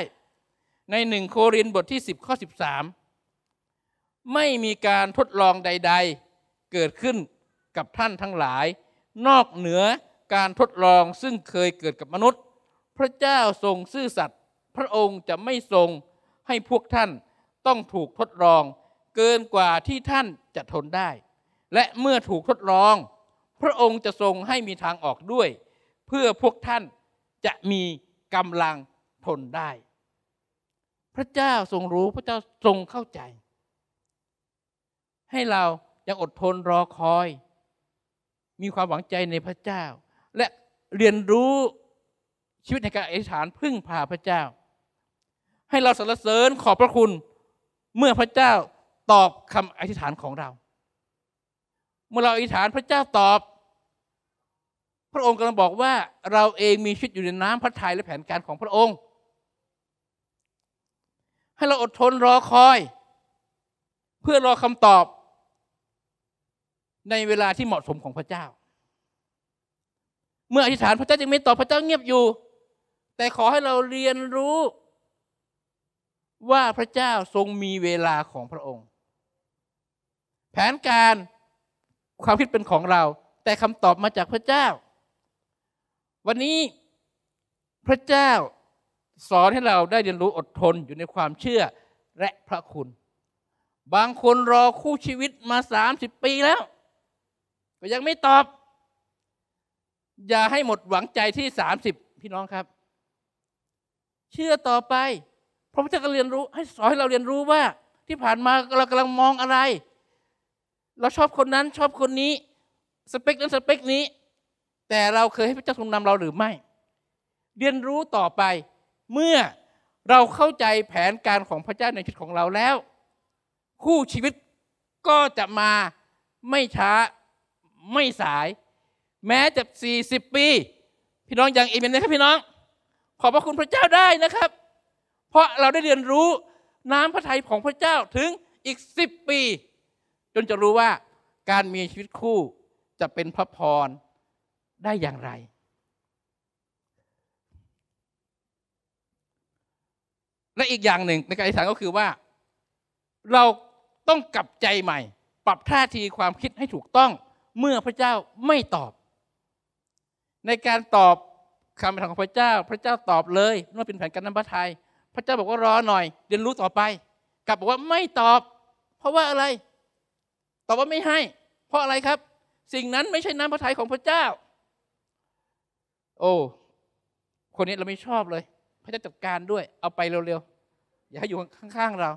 [SPEAKER 1] ในหนึ่งโครินบทที่ 10ข้อ13 ไม่มีการทดลองใดๆ เกิดขึ้นกับท่านทั้งหลายนอกเหนือการทดลองซึ่งเคยเกิดกับมนุษย์ พระเจ้าทรงซื่อสัตย์พระองค์จะไม่ทรงให้พวกท่านต้องถูกทดลองเกินกว่าที่ท่านจะทนได้ และเมื่อถูกทดลอง พระองค์จะทรงให้มีทางออกด้วย เพื่อพวกท่านจะมีกำลังทนได้ พระเจ้าทรงรู้พระเจ้าทรงเข้าใจ ให้เรายังอดทนรอคอย มีความหวังใจในพระเจ้าและเรียนรู้ชีวิตในการอธิษฐานพึ่งพาพระเจ้า ให้เราสรรเสริญขอบพระคุณเมื่อพระเจ้าตอบคำอธิษฐานของเรา เมื่อเราอธิษฐานพระเจ้าตอบ พระองค์กำลังบอกว่าเราเองมีชีวิตอยู่ในน้ำพระทัยและแผนการของพระองค์ ให้เราอดทนรอคอย เพื่อรอคำตอบ ในเวลาที่เหมาะสมของพระเจ้าเมื่ออธิษฐานพระเจ้าจึงไม่ตอบพระเจ้าเงียบอยู่ แต่ขอให้เราเรียนรู้ว่าพระเจ้าทรงมีเวลาของพระองค์ แผนการความคิดเป็นของเรา แต่คำตอบมาจากพระเจ้า วันนี้พระเจ้าสอนให้เราได้เรียนรู้อดทนอยู่ในความเชื่อและพระคุณ บางคนรอคู่ชีวิตมา30ปีแล้วก็ยังไม่ตอบอย่าให้หมดหวังใจที่สามสิบพี่น้องครับ เชื่อต่อไปพระพุทธเจ้าเรียนรู้ให้สอนให้เราเรียนรู้ว่าที่ผ่านมาเรากำลังมองอะไร เราชอบคนนั้นชอบคนนี้สเปคนั้นสเปคนี้ แต่เราเคยให้พระเจ้าทรงนำเราหรือไม่ เรียนรู้ต่อไปเมื่อเราเข้าใจแผนการของพระเจ้าในชีวิตของเราแล้วคู่ชีวิตก็จะมาไม่ช้าไม่สายแม้จะ40 ปี พี่น้องยังอิมเมนนะครับพี่น้องขอบพระคุณพระเจ้าได้นะครับ เพราะเราได้เรียนรู้น้ำพระทัยของพระเจ้าถึงอีก 10 ปี จนจะรู้ว่าการมีชีวิตคู่จะเป็นพระพรได้อย่างไร และอีกอย่างหนึ่งในการอธิษฐานก็คือว่า เราต้องกลับใจใหม่ ปรับท่าทีความคิดให้ถูกต้องเมื่อพระเจ้าไม่ตอบในการตอบคำถามของพระเจ้า พระเจ้าตอบเลยว่าเป็นแผนการนำพระทยัย พระเจ้าบอกว่ารอหน่อยเรียนรู้ต่อไป กลับบอกว่าไม่ตอบ เพราะว่าอะไร ตอบว่าไม่ให้ เพราะอะไรครับ สิ่งนั้นไม่ใช่น้ำพระทัยของพระเจ้า โอ้คนนี้เราไม่ชอบเลย พระเจ้าจัดการด้วย เอาไปเร็วๆอย่าให้อยู่ข้างๆเรา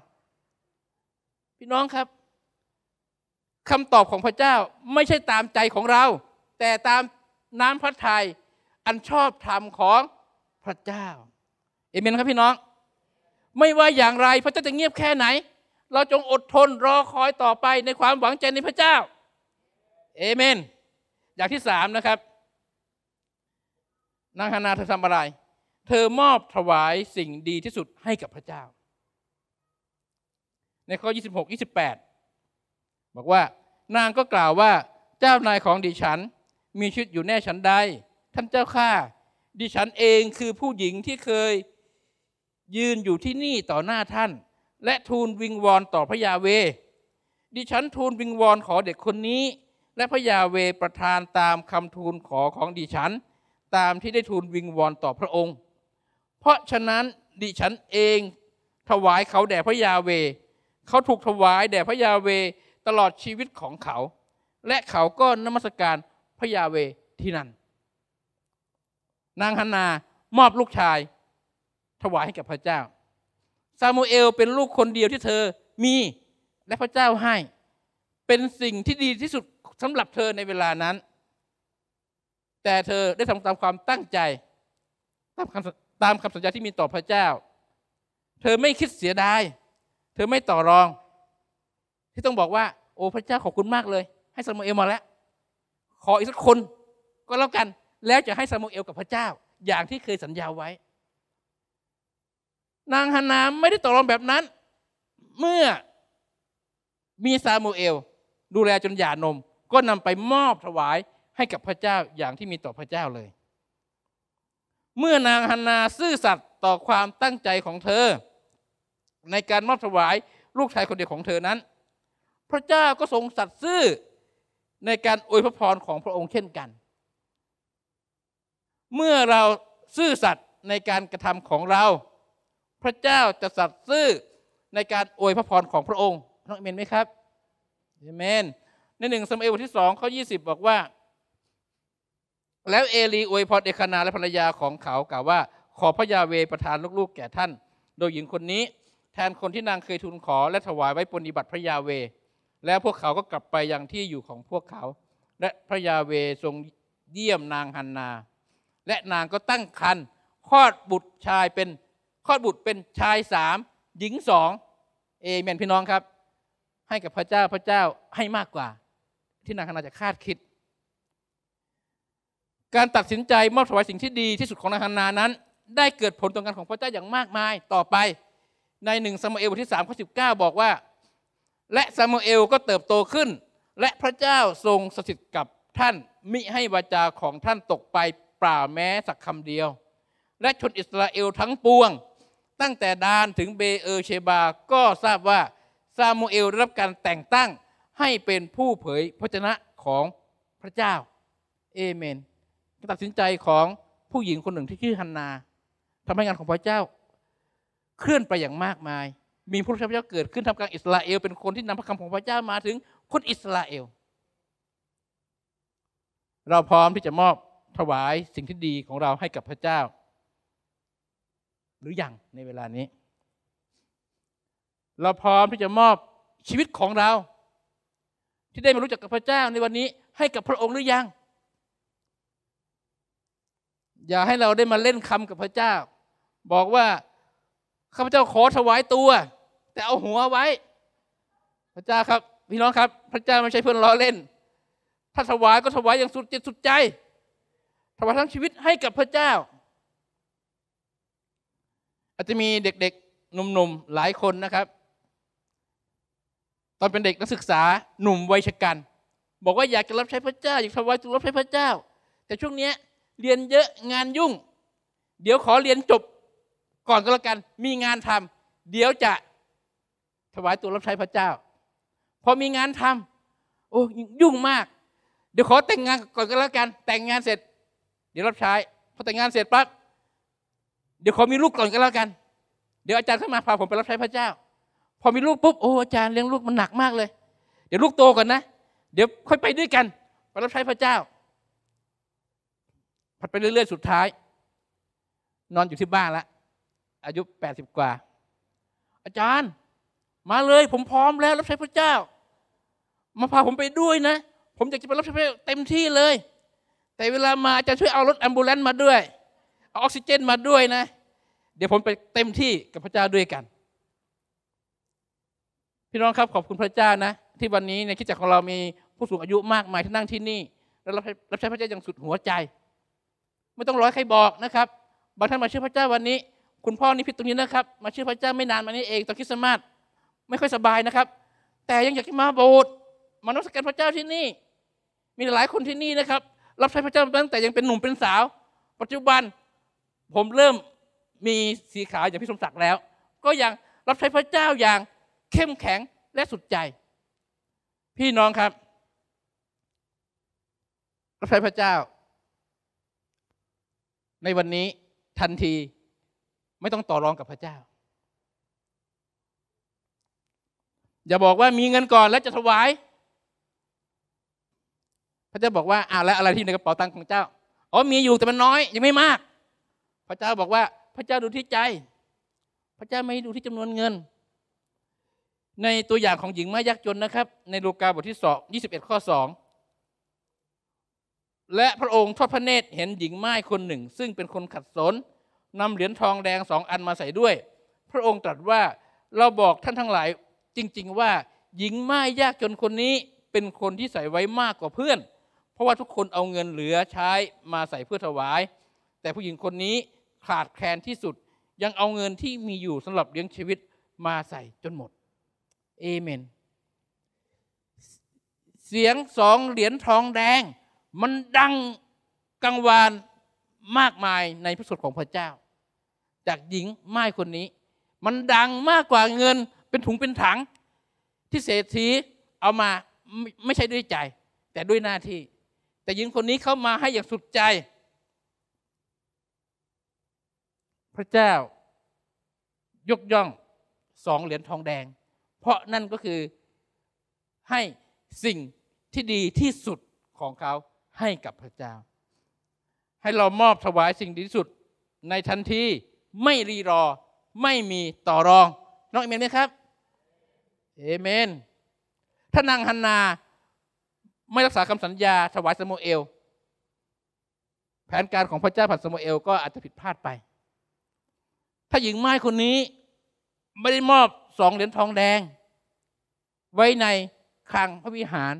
[SPEAKER 1] พี่น้องครับคำตอบของพระเจ้าไม่ใช่ตามใจของเรา แต่ตามน้ำพระทยัยอันชอบธรรมของพระเจ้าเอเมนครับพี่น้องไม่ว่าอย่างไรพระเจ้าจะเงียบแค่ไหน เราจงอดทนรอคอยต่อไปในความหวังใจในพระเจ้า เอเมน อย่างที่สามนะครับ นางฮานาเธอทำอะไรเธอมอบถวายสิ่งดีที่สุดให้กับพระเจ้า ในข้อ 26 28 บอกว่านางก็กล่าวว่าเจ้านายของดิฉันมีชีวิตอยู่แน่ฉันใด ท่านเจ้าข้าดิฉันเองคือผู้หญิงที่เคยยืนอยู่ที่นี่ต่อหน้าท่าน และทูลวิงวอนต่อพระยาเว ดิฉันทูลวิงวอนขอเด็กคนนี้ และพระยาเวประทานตามคำทูลขอของดิฉัน ตามที่ได้ทูลวิงวอนต่อพระองค์ เพราะฉะนั้นดิฉันเองถวายเขาแด่พระยาเว เขาถูกถวายแด่พระยาเวตลอดชีวิตของเขา และเขาก็นมัสการพระยาเวที่นั่นนางฮันนามอบลูกชาย ถวายให้กับพระเจ้า ซามูเอลเป็นลูกคนเดียวที่เธอมีและพระเจ้าให้ เป็นสิ่งที่ดีที่สุดสำหรับเธอในเวลานั้น แต่เธอได้ทำตามความตั้งใจ ตามคำตามคำสัญญาที่มีต่อพระเจ้า เธอไม่คิดเสียดายเธอไม่ต่อรอง ที่ต้องบอกว่า โอ้พระเจ้าขอบคุณมากเลยให้ซามูเอลมาแล้วขออีกสักคนก็แล้วกันแล้วจะให้ซามูเอลกับพระเจ้าอย่างที่เคยสัญญาไว้ นางฮานาไม่ได้ตกลงแบบนั้น เมื่อมีซามูเอลดูแลจนหย่านมก็นำไปมอบถวายให้กับพระเจ้าอย่างที่มีต่อพระเจ้าเลย เมื่อนางฮานนาซื่อสัตย์ต่อความตั้งใจของเธอ ในการมอบถวายลูกชายคนเดียวของเธอนั้น พระเจ้าก็ทรงสัตย์ซื่อในการอวยพระพรของพระองค์เช่นกัน เมื่อเราซื่อสัตย์ในการกระทำของเรา พระเจ้าจะสัตย์ซื่อในการอวยพระพรของพระองค์น้องเมนไหมครับเอเมน ในหนึ่งสมัยบทที่สองข้อยี่สิบบอกว่า แล้วเอลีอวยพรเอคานาและภรรยาของเขากล่าวว่า ขอพระยาเวประทานลูกๆแก่ท่าน โดยหญิงคนนี้ แทนคนที่นางเคยทูลขอ และถวายไว้ปนิบัติพระยาเวแล้วพวกเขาก็กลับไปยังที่อยู่ของพวกเขา และพระยาเวทรงเยี่ยมนางฮันนา และนางก็ตั้งครรภ์คลอดบุตรชายเป็นคลอดบุตรเป็นชายสามหญิงสองเอเมนพี่น้องครับ ให้กับพระเจ้าพระเจ้าให้มากกว่า ที่นางฮันนาจะคาดคิด การตัดสินใจมอบถวายสิ่งที่ดีที่สุดของนางฮันนานั้น ได้เกิดผลต่อการของพระเจ้าอย่างมากมาย ต่อไปในหนึ่งสมัยบทที่สามข้อสิบเก้าบอกว่าและซามูเอลก็เติบโตขึ้น และพระเจ้าทรงสถิตกับท่านมิให้วาจาของท่านตกไปเปล่าแม้สักคำเดียว และชนอิสราเอลทั้งปวง ตั้งแต่ดานถึงเบเอเชบาก็ทราบว่าซามูเอลได้รับการแต่งตั้งให้เป็นผู้เผยพระชนะของพระเจ้าเอเมนการตัดสินใจของผู้หญิงคนหนึ่งที่ชื่อฮันนาทำให้งานของพระเจ้าเคลื่อนไปอย่างมากมายมีผู้พระเจ้าเกิดขึ้นทำกลางอิสราเอลเป็นคนที่นำพระคำของพระเจ้ามาถึงคนอิสราเอลเราพร้อมที่จะมอบถวายสิ่งที่ดีของเราให้กับพระเจ้า หรืออยังในเวลานี้ เราพร้อมที่จะมอบชีวิตของเรา ที่ได้มารู้จักกับพระเจ้าในวันนี้ ให้กับพระองค์หรือยัง อย่าให้เราได้มาเล่นคำกับพระเจ้า บอกว่าข้าพเจ้าขอถวายตัวแต่เอาหัวไว้ พระเจ้าครับพี่น้องครับ พระเจ้าไม่ใช่เพื่อนล้อเล่น ถ้าถวายก็ถวายอย่างสุดจิตสุดใจถวายทั้งชีวิตให้กับพระเจ้า อาจจะมีเด็กๆ หนุ่มๆ หลายคนนะครับ ตอนเป็นเด็กนักศึกษาหนุ่มวัยชกัน บอกว่าอยากจะรับใช้พระเจ้า อยากถวายตัวรับใช้พระเจ้า แต่ช่วงนี้เรียนเยอะงานยุ่ง เดี๋ยวขอเรียนจบก่อนก็แล้วกันมีงานทำ เดี๋ยวจะถวายตัวรับใช้พระเจ้า พอมีงานทำ โอ้ยุ่งมาก เดี๋ยวขอแต่งงานก่อนก็แล้วกัน แต่งงานเสร็จ เดี๋ยวรับใช้ พอแต่งงานเสร็จปั๊บ เดี๋ยวขอมีลูกก่อนก็แล้วกัน เดี๋ยวอาจารย์เข้ามาพาผมไปรับใช้พระเจ้า พอมีลูกปุ๊บ โอ้อาจารย์เลี้ยงลูกมันหนักมากเลย เดี๋ยวลูกโตก่อนนะ เดี๋ยวค่อยไปด้วยกัน ไปรับใช้พระเจ้าพัดไปเรื่อยๆสุดท้าย นอนอยู่ที่บ้านละ อายุแปดสิบกว่า อาจารย์มาเลย ผมพร้อมแล้วรับใช้พระเจ้า มาพาผมไปด้วยนะผมอยากจะไปรับใช้พระเจ้าเต็มที่เลย แต่เวลามาอาจะช่วยเอารถแอมบูเลนต์มาด้วยเอาออกซิเจนมาด้วยนะ เดี๋ยวผมไปเต็มที่กับพระเจ้าด้วยกัน พี่น้องครับขอบคุณพระเจ้านะ ที่วันนี้ในคิดจักรของเรามีผู้สูงอายุมากมายที่นั่งที่นี่แล้วรับใช้พระเจ้าอย่างสุดหัวใจ ไม่ต้องร้อยใครบอกนะครับบางท่านมาเชื่อพระเจ้าวันนี้ คุณพ่อนี่พิดตรงนี้นะครับ มาเชื่อพระเจ้าไม่นานมานี้เอง ตอนคริสต์มาสไม่ค่อยสบายนะครับ แต่ยังอยากมาโบสถ์มานมัสการพระเจ้าที่นี่ มีหลายคนที่นี่นะครับ รับใช้พระเจ้าตั้งแต่ยังเป็นหนุ่มเป็นสาว ปัจจุบันผมเริ่มมีสีขาวอย่างพี่สมศักดิ์แล้ว ก็ยังรับใช้พระเจ้าอย่างเข้มแข็งและสุดใจ พี่น้องครับ รับใช้พระเจ้า ในวันนี้ทันทีไม่ต้องต่อรองกับพระเจ้าอย่าบอกว่ามีเงินก่อนแล้วจะถวาย พระเจ้าบอกว่าอ้าวแล้วอะไรที่ในกระเป๋าตังค์ของเจ้า อ๋อ มีอยู่แต่มันน้อยยังไม่มาก พระเจ้าบอกว่า พระเจ้าดูที่ใจ พระเจ้าไม่ดูที่จำนวนเงิน ในตัวอย่างของหญิงไมายักจนนะครับ ในลูกาบทที่สองยี่สิบเอ็ดข้อสองและพระองค์ทอดพระเนตรเห็นหญิงไม้คนหนึ่ง ซึ่งเป็นคนขัดสนนำเหรียญทองแดงสองอันมาใส่ด้วย พระองค์ตรัสว่า เราบอกท่านทั้งหลายจริง ๆว่าหญิงไม้ยากจนคนนี้เป็นคนที่ใส่ไว้มากกว่าเพื่อน เพราะว่าทุกคนเอาเงินเหลือใช้มาใส่เพื่อถวาย แต่ผู้หญิงคนนี้ขาดแคลนที่สุดยังเอาเงินที่มีอยู่สำหรับเลี้ยงชีวิตมาใส่จนหมดเอเมน เสียงสองเหรียญทองแดง มันดังกังวานมากมายในพระสุดของพระเจ้า จากหญิงไม้คนนี้ มันดังมากกว่าเงินเป็นถุงเป็นถังที่เศรษฐีเอามาไม่ใช่ด้วยใจ แต่ด้วยหน้าที่ แต่หญิงคนนี้เข้ามาให้อย่างสุดใจ พระเจ้ายกย่องสองเหรียญทองแดง เพราะนั่นก็คือให้สิ่งที่ดีที่สุดของเขาให้กับพระเจ้า ให้เรามอบถวายสิ่งดีที่สุดในทันทีไม่รีรอไม่มีต่อรอง น้องเอเมนไหมครับเอเมน ถ้านางฮันนาไม่รักษาคำสัญญา ถวายสมุเอล แผนการของพระเจ้าผ่านสมุเอลก็อาจจะผิดพลาดไป ถ้าหญิงไม้คนนี้ ไม่ได้มอบสองเหรียญทองแดง ไว้ในคลังพระวิหาร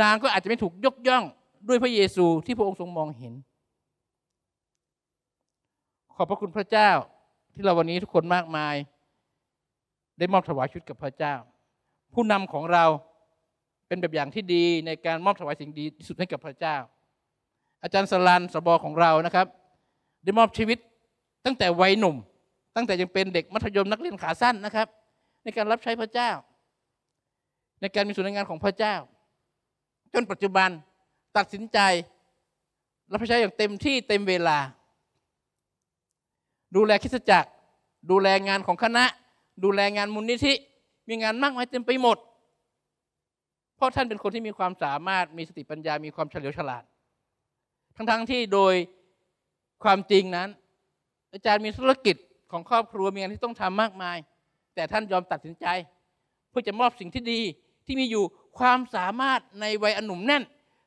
[SPEAKER 1] นางก็อาจจะไม่ถูกยกย่องด้วยพระเยซูที่พระองค์ทรงมองเห็น ขอบพระคุณพระเจ้าที่เราวันนี้ทุกคนมากมายได้มอบถวายชุดกับพระเจ้า ผู้นำของเราเป็นแบบอย่างที่ดีในการมอบถวายสิ่งดีที่สุดให้กับพระเจ้า อาจารย์สลันสบอของเรานะครับได้มอบชีวิตตั้งแต่วัยหนุ่ม ตั้งแต่ยังเป็นเด็กมัธยมนักเรียนขาสั้นนะครับ ในการรับใช้พระเจ้า ในการมีส่วนในงานของพระเจ้า จนปัจจุบันตัดสินใจรับใช้อย่างเต็มที่เต็มเวลา ดูแลคิสจักรดูแลงานของคณะดูแลงานมูลนิธิมีงานมากมายเต็มไปหมด เพราะท่านเป็นคนที่มีความสามารถมีสติปัญญามีความเฉลียวฉลาด ทั้งๆทที่โดยความจริงนั้น อาจารย์มีธุรกิจของครอบครัวมีงานที่ต้องทำมากมาย แต่ท่านยอมตัดสินใจ เพื่อจะมอบสิ่งที่ดีที่มีอยู่ความสามารถในวัยอนุ่มแน่น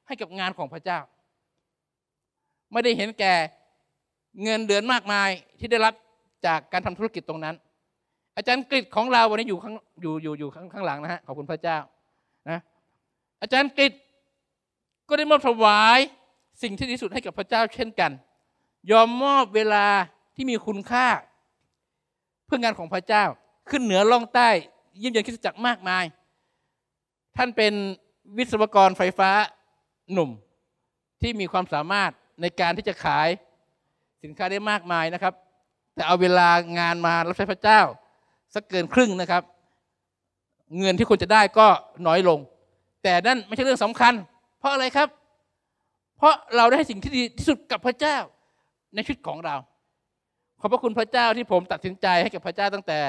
[SPEAKER 1] ให้กับงานของพระเจ้า ไม่ได้เห็นแก่เงินเดือนมากมายที่ได้รับจากการทำธุรกิจตรงนั้นอาจารย์กฤษของเราวันนี้อยู่ข้างอยู่อยู่อยู่ข้างข้างหลังนะฮะขอบคุณพระเจ้านะอาจารย์กฤษก็ได้มอบถวายสิ่งที่ดีสุดให้กับพระเจ้าเช่นกัน ยอมมอบเวลาที่มีคุณค่า เพื่องานของพระเจ้าขึ้นเหนือล่องใต้เยี่ยมเยียนคิดจักรมากมาย ท่านเป็นวิศวกรไฟฟ้าหนุ่มที่มีความสามารถในการที่จะขายสินค้าได้มากมายนะครับ แต่เอาเวลางานมารับใช้พระเจ้าสักเกินครึ่งนะครับ เงินที่คุณจะได้ก็น้อยลง แต่นั่นไม่ใช่เรื่องสำคัญ เพราะอะไรครับ เพราะเราได้สิ่งที่ดีที่สุดกับพระเจ้าในชีวิตของเราขอบพระคุณพระเจ้าที่ผมตัดสินใจให้กับพระเจ้าตั้งแต่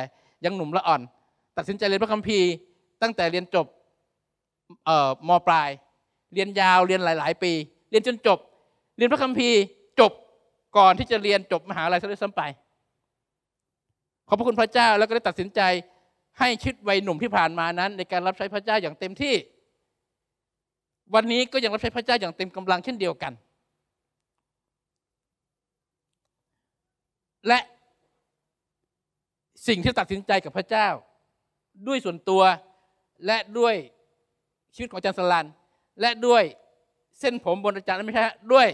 [SPEAKER 1] ยังหนุ่มละอ่อน ตัดสินใจเรียนพระคัมภีร์ตั้งแต่เรียนจบมปลาย เรียนยาวเรียนหลาย ๆ ปี เรียนจนจบ เรียนพระคัมภีร์จบก่อนที่จะเรียนจบมหาลัยซะด้วยซ้ำไปขอบพระคุณพระเจ้าแล้วก็ได้ตัดสินใจให้ชิดวัยหนุ่มที่ผ่านมานั้น ในการรับใช้พระเจ้าอย่างเต็มที่ วันนี้ก็ยังรับใช้พระเจ้าอย่างเต็มกำลังเช่นเดียวกัน และสิ่งที่ตัดสินใจกับพระเจ้า ด้วยส่วนตัว และด้วยชีวิตของอาจารย์สลันและด้วยเส้นผมบนอาจารย์ไม่ใช่ด้วย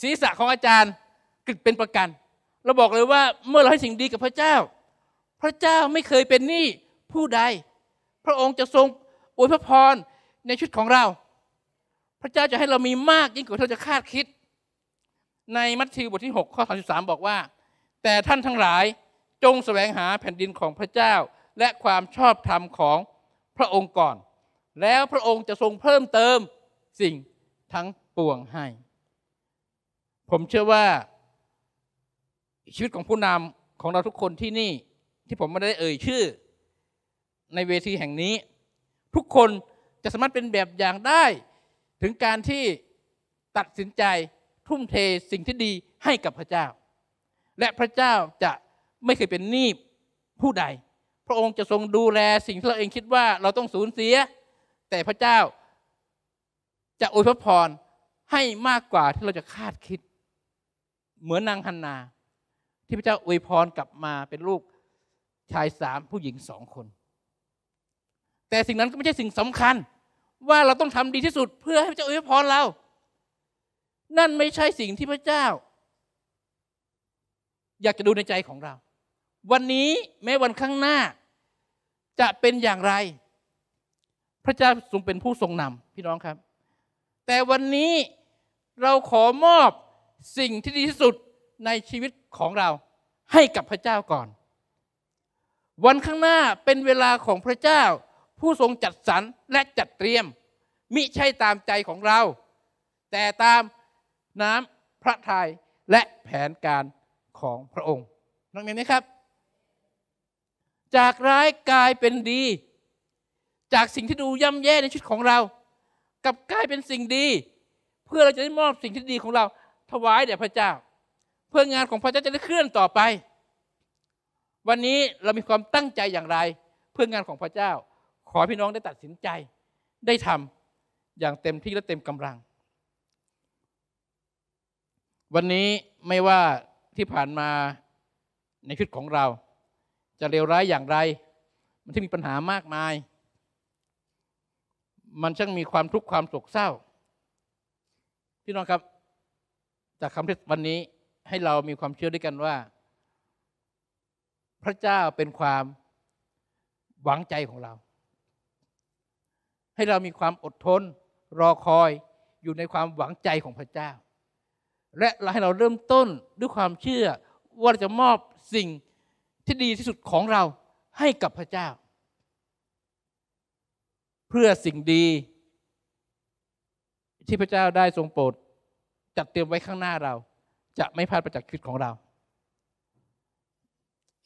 [SPEAKER 1] ศีรษะของอาจารย์กึดเป็นประกัน เราบอกเลยว่าเมื่อเราให้สิ่งดีกับพระเจ้าพระเจ้าไม่เคยเป็นหนี้ผู้ใด พระองค์จะทรงอวยพระพรในชุดของเรา พระเจ้าจะให้เรามีมากยิ่งกว่าเราจะคาดคิด ในมัทธิวบทที่ 6 ข้อ33บอกว่า แต่ท่านทั้งหลายจงแสวงหาแผ่นดินของพระเจ้าและความชอบธรรมของพระองค์ก่อน แล้วพระองค์จะทรงเพิ่มเติมสิ่งทั้งปวงให้ ผมเชื่อว่า ชีวิตของผู้นำของเราทุกคนที่นี่ที่ผมไม่ได้เอ่ยชื่อ ในเวทีแห่งนี้ ทุกคนจะสามารถเป็นแบบอย่างได้ ถึงการที่ตัดสินใจทุ่มเทสิ่งที่ดีให้กับพระเจ้า และพระเจ้าจะไม่เคยเป็นหนี้ผู้ใด พระองค์จะทรงดูแลสิ่งที่เราเองคิดว่า เราต้องสูญเสีย แต่พระเจ้าจะอวยพระพรให้มากกว่าที่เราจะคาดคิด เหมือนนางฮันนาที่พระเจ้าอวยพรกลับมาเป็นลูกชายสามผู้หญิงสองคน แต่สิ่งนั้นก็ไม่ใช่สิ่งสำคัญ ว่าเราต้องทำดีที่สุดเพื่อให้พระเจ้าอวยพรเรานั่นไม่ใช่สิ่งที่พระเจ้า อยากจะดูในใจของเรา วันนี้แม้วันข้างหน้าจะเป็นอย่างไร พระเจ้าทรงเป็นผู้ทรงนำพี่น้องครับ แต่วันนี้เราขอมอบสิ่งที่ดีที่สุดในชีวิตของเรา ให้กับพระเจ้าก่อนวันข้างหน้าเป็นเวลาของพระเจ้าผู้ทรงจัดสรรและจัดเตรียมมิใช่ตามใจของเรา แต่ตามน้ำพระทัยและแผนการของพระองค์นักเรียนนะครับ จากร้ายกลายเป็นดี จากสิ่งที่ดูย่ำแย่ในชีวิตของเรากับกลายเป็นสิ่งดี เพื่อเราจะได้มอบสิ่งที่ดีของเราถวายแด่พระเจ้า เพื่องานของพระเจ้าจะได้เคลื่อนต่อไปวันนี้เรามีความตั้งใจอย่างไร เพื่องานของพระเจ้า ขอพี่น้องได้ตัดสินใจได้ทำอย่างเต็มที่และเต็มกำลัง วันนี้ไม่ว่าที่ผ่านมาในชีวิตของเรา จะเลวร้ายอย่างไร มันที่มีปัญหามากมาย มันช่างมีความทุกข์ความโศกเศร้า พี่น้องครับจากคำเทศวันนี้ให้เรามีความเชื่อด้วยกันว่าพระเจ้าเป็นความหวังใจของเรา ให้เรามีความอดทนรอคอยอยู่ในความหวังใจของพระเจ้า และเราให้เราเริ่มต้นด้วยความเชื่อว่าจะมอบสิ่งที่ดีที่สุดของเราให้กับพระเจ้า เพื่อสิ่งดี ที่พระเจ้าได้ทรงโปรดจัดเตรียมไว้ข้างหน้าเรา จะไม่พลาดประจากชีวิตของเรา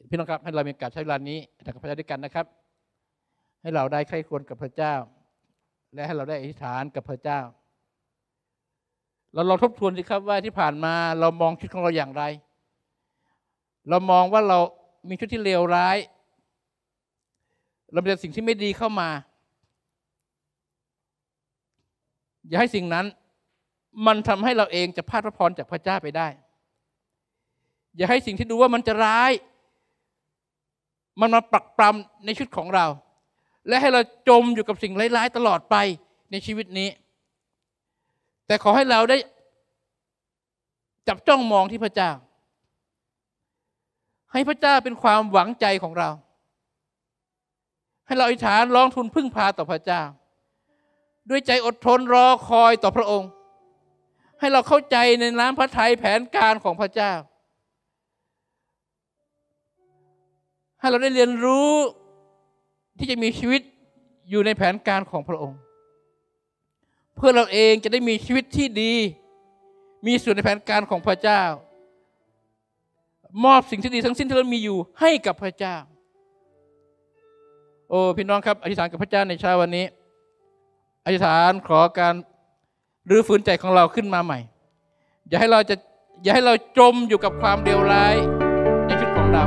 [SPEAKER 1] พี่น้องครับให้เรามีโอกาสใช้เวลานี้กับพระเจ้าด้วยกันนะครับ ให้เราได้ใคร่ควรกับพระเจ้า และให้เราได้อธิษฐานกับพระเจ้า เราลองทบทวนสิครับว่าที่ผ่านมาเรามองชีวิตของเราอย่างไร เรามองว่าเรามีชีวิตที่เลวร้าย เราเป็นสิ่งที่ไม่ดีเข้ามา อย่าให้สิ่งนั้น มันทำให้เราเองจะพลาดพระพรจากพระเจ้าไปได้ อย่าให้สิ่งที่ดูว่ามันจะร้ายมันมาปรักปรำในชุดของเรา และให้เราจมอยู่กับสิ่งร้ายๆตลอดไปในชีวิตนี้ แต่ขอให้เราได้ จับจ้องมองที่พระเจ้า ให้พระเจ้าเป็นความหวังใจของเรา ให้เราอิฐานร้องทุนพึ่งพาต่อพระเจ้า ด้วยใจอดทนรอคอยต่อพระองค์ ให้เราเข้าใจในน้ำพระทัยแผนการของพระเจ้าให้เราได้เรียนรู้ที่จะมีชีวิตอยู่ในแผนการของพระองค์ เพื่อเราเองจะได้มีชีวิตที่ดี มีส่วนในแผนการของพระเจ้า มอบสิ่งที่ดีทั้งสิ้นที่เรามีอยู่ให้กับพระเจ้าโอ้พี่น้องครับอธิษฐานกับพระเจ้าในเช้าวันนี้อธิษฐานขอการรื้อฟื้นใจของเราขึ้นมาใหม่ อย่าให้เราจะอย่าให้เราจมอยู่กับความเดียวร้ายในชีวิตของเรา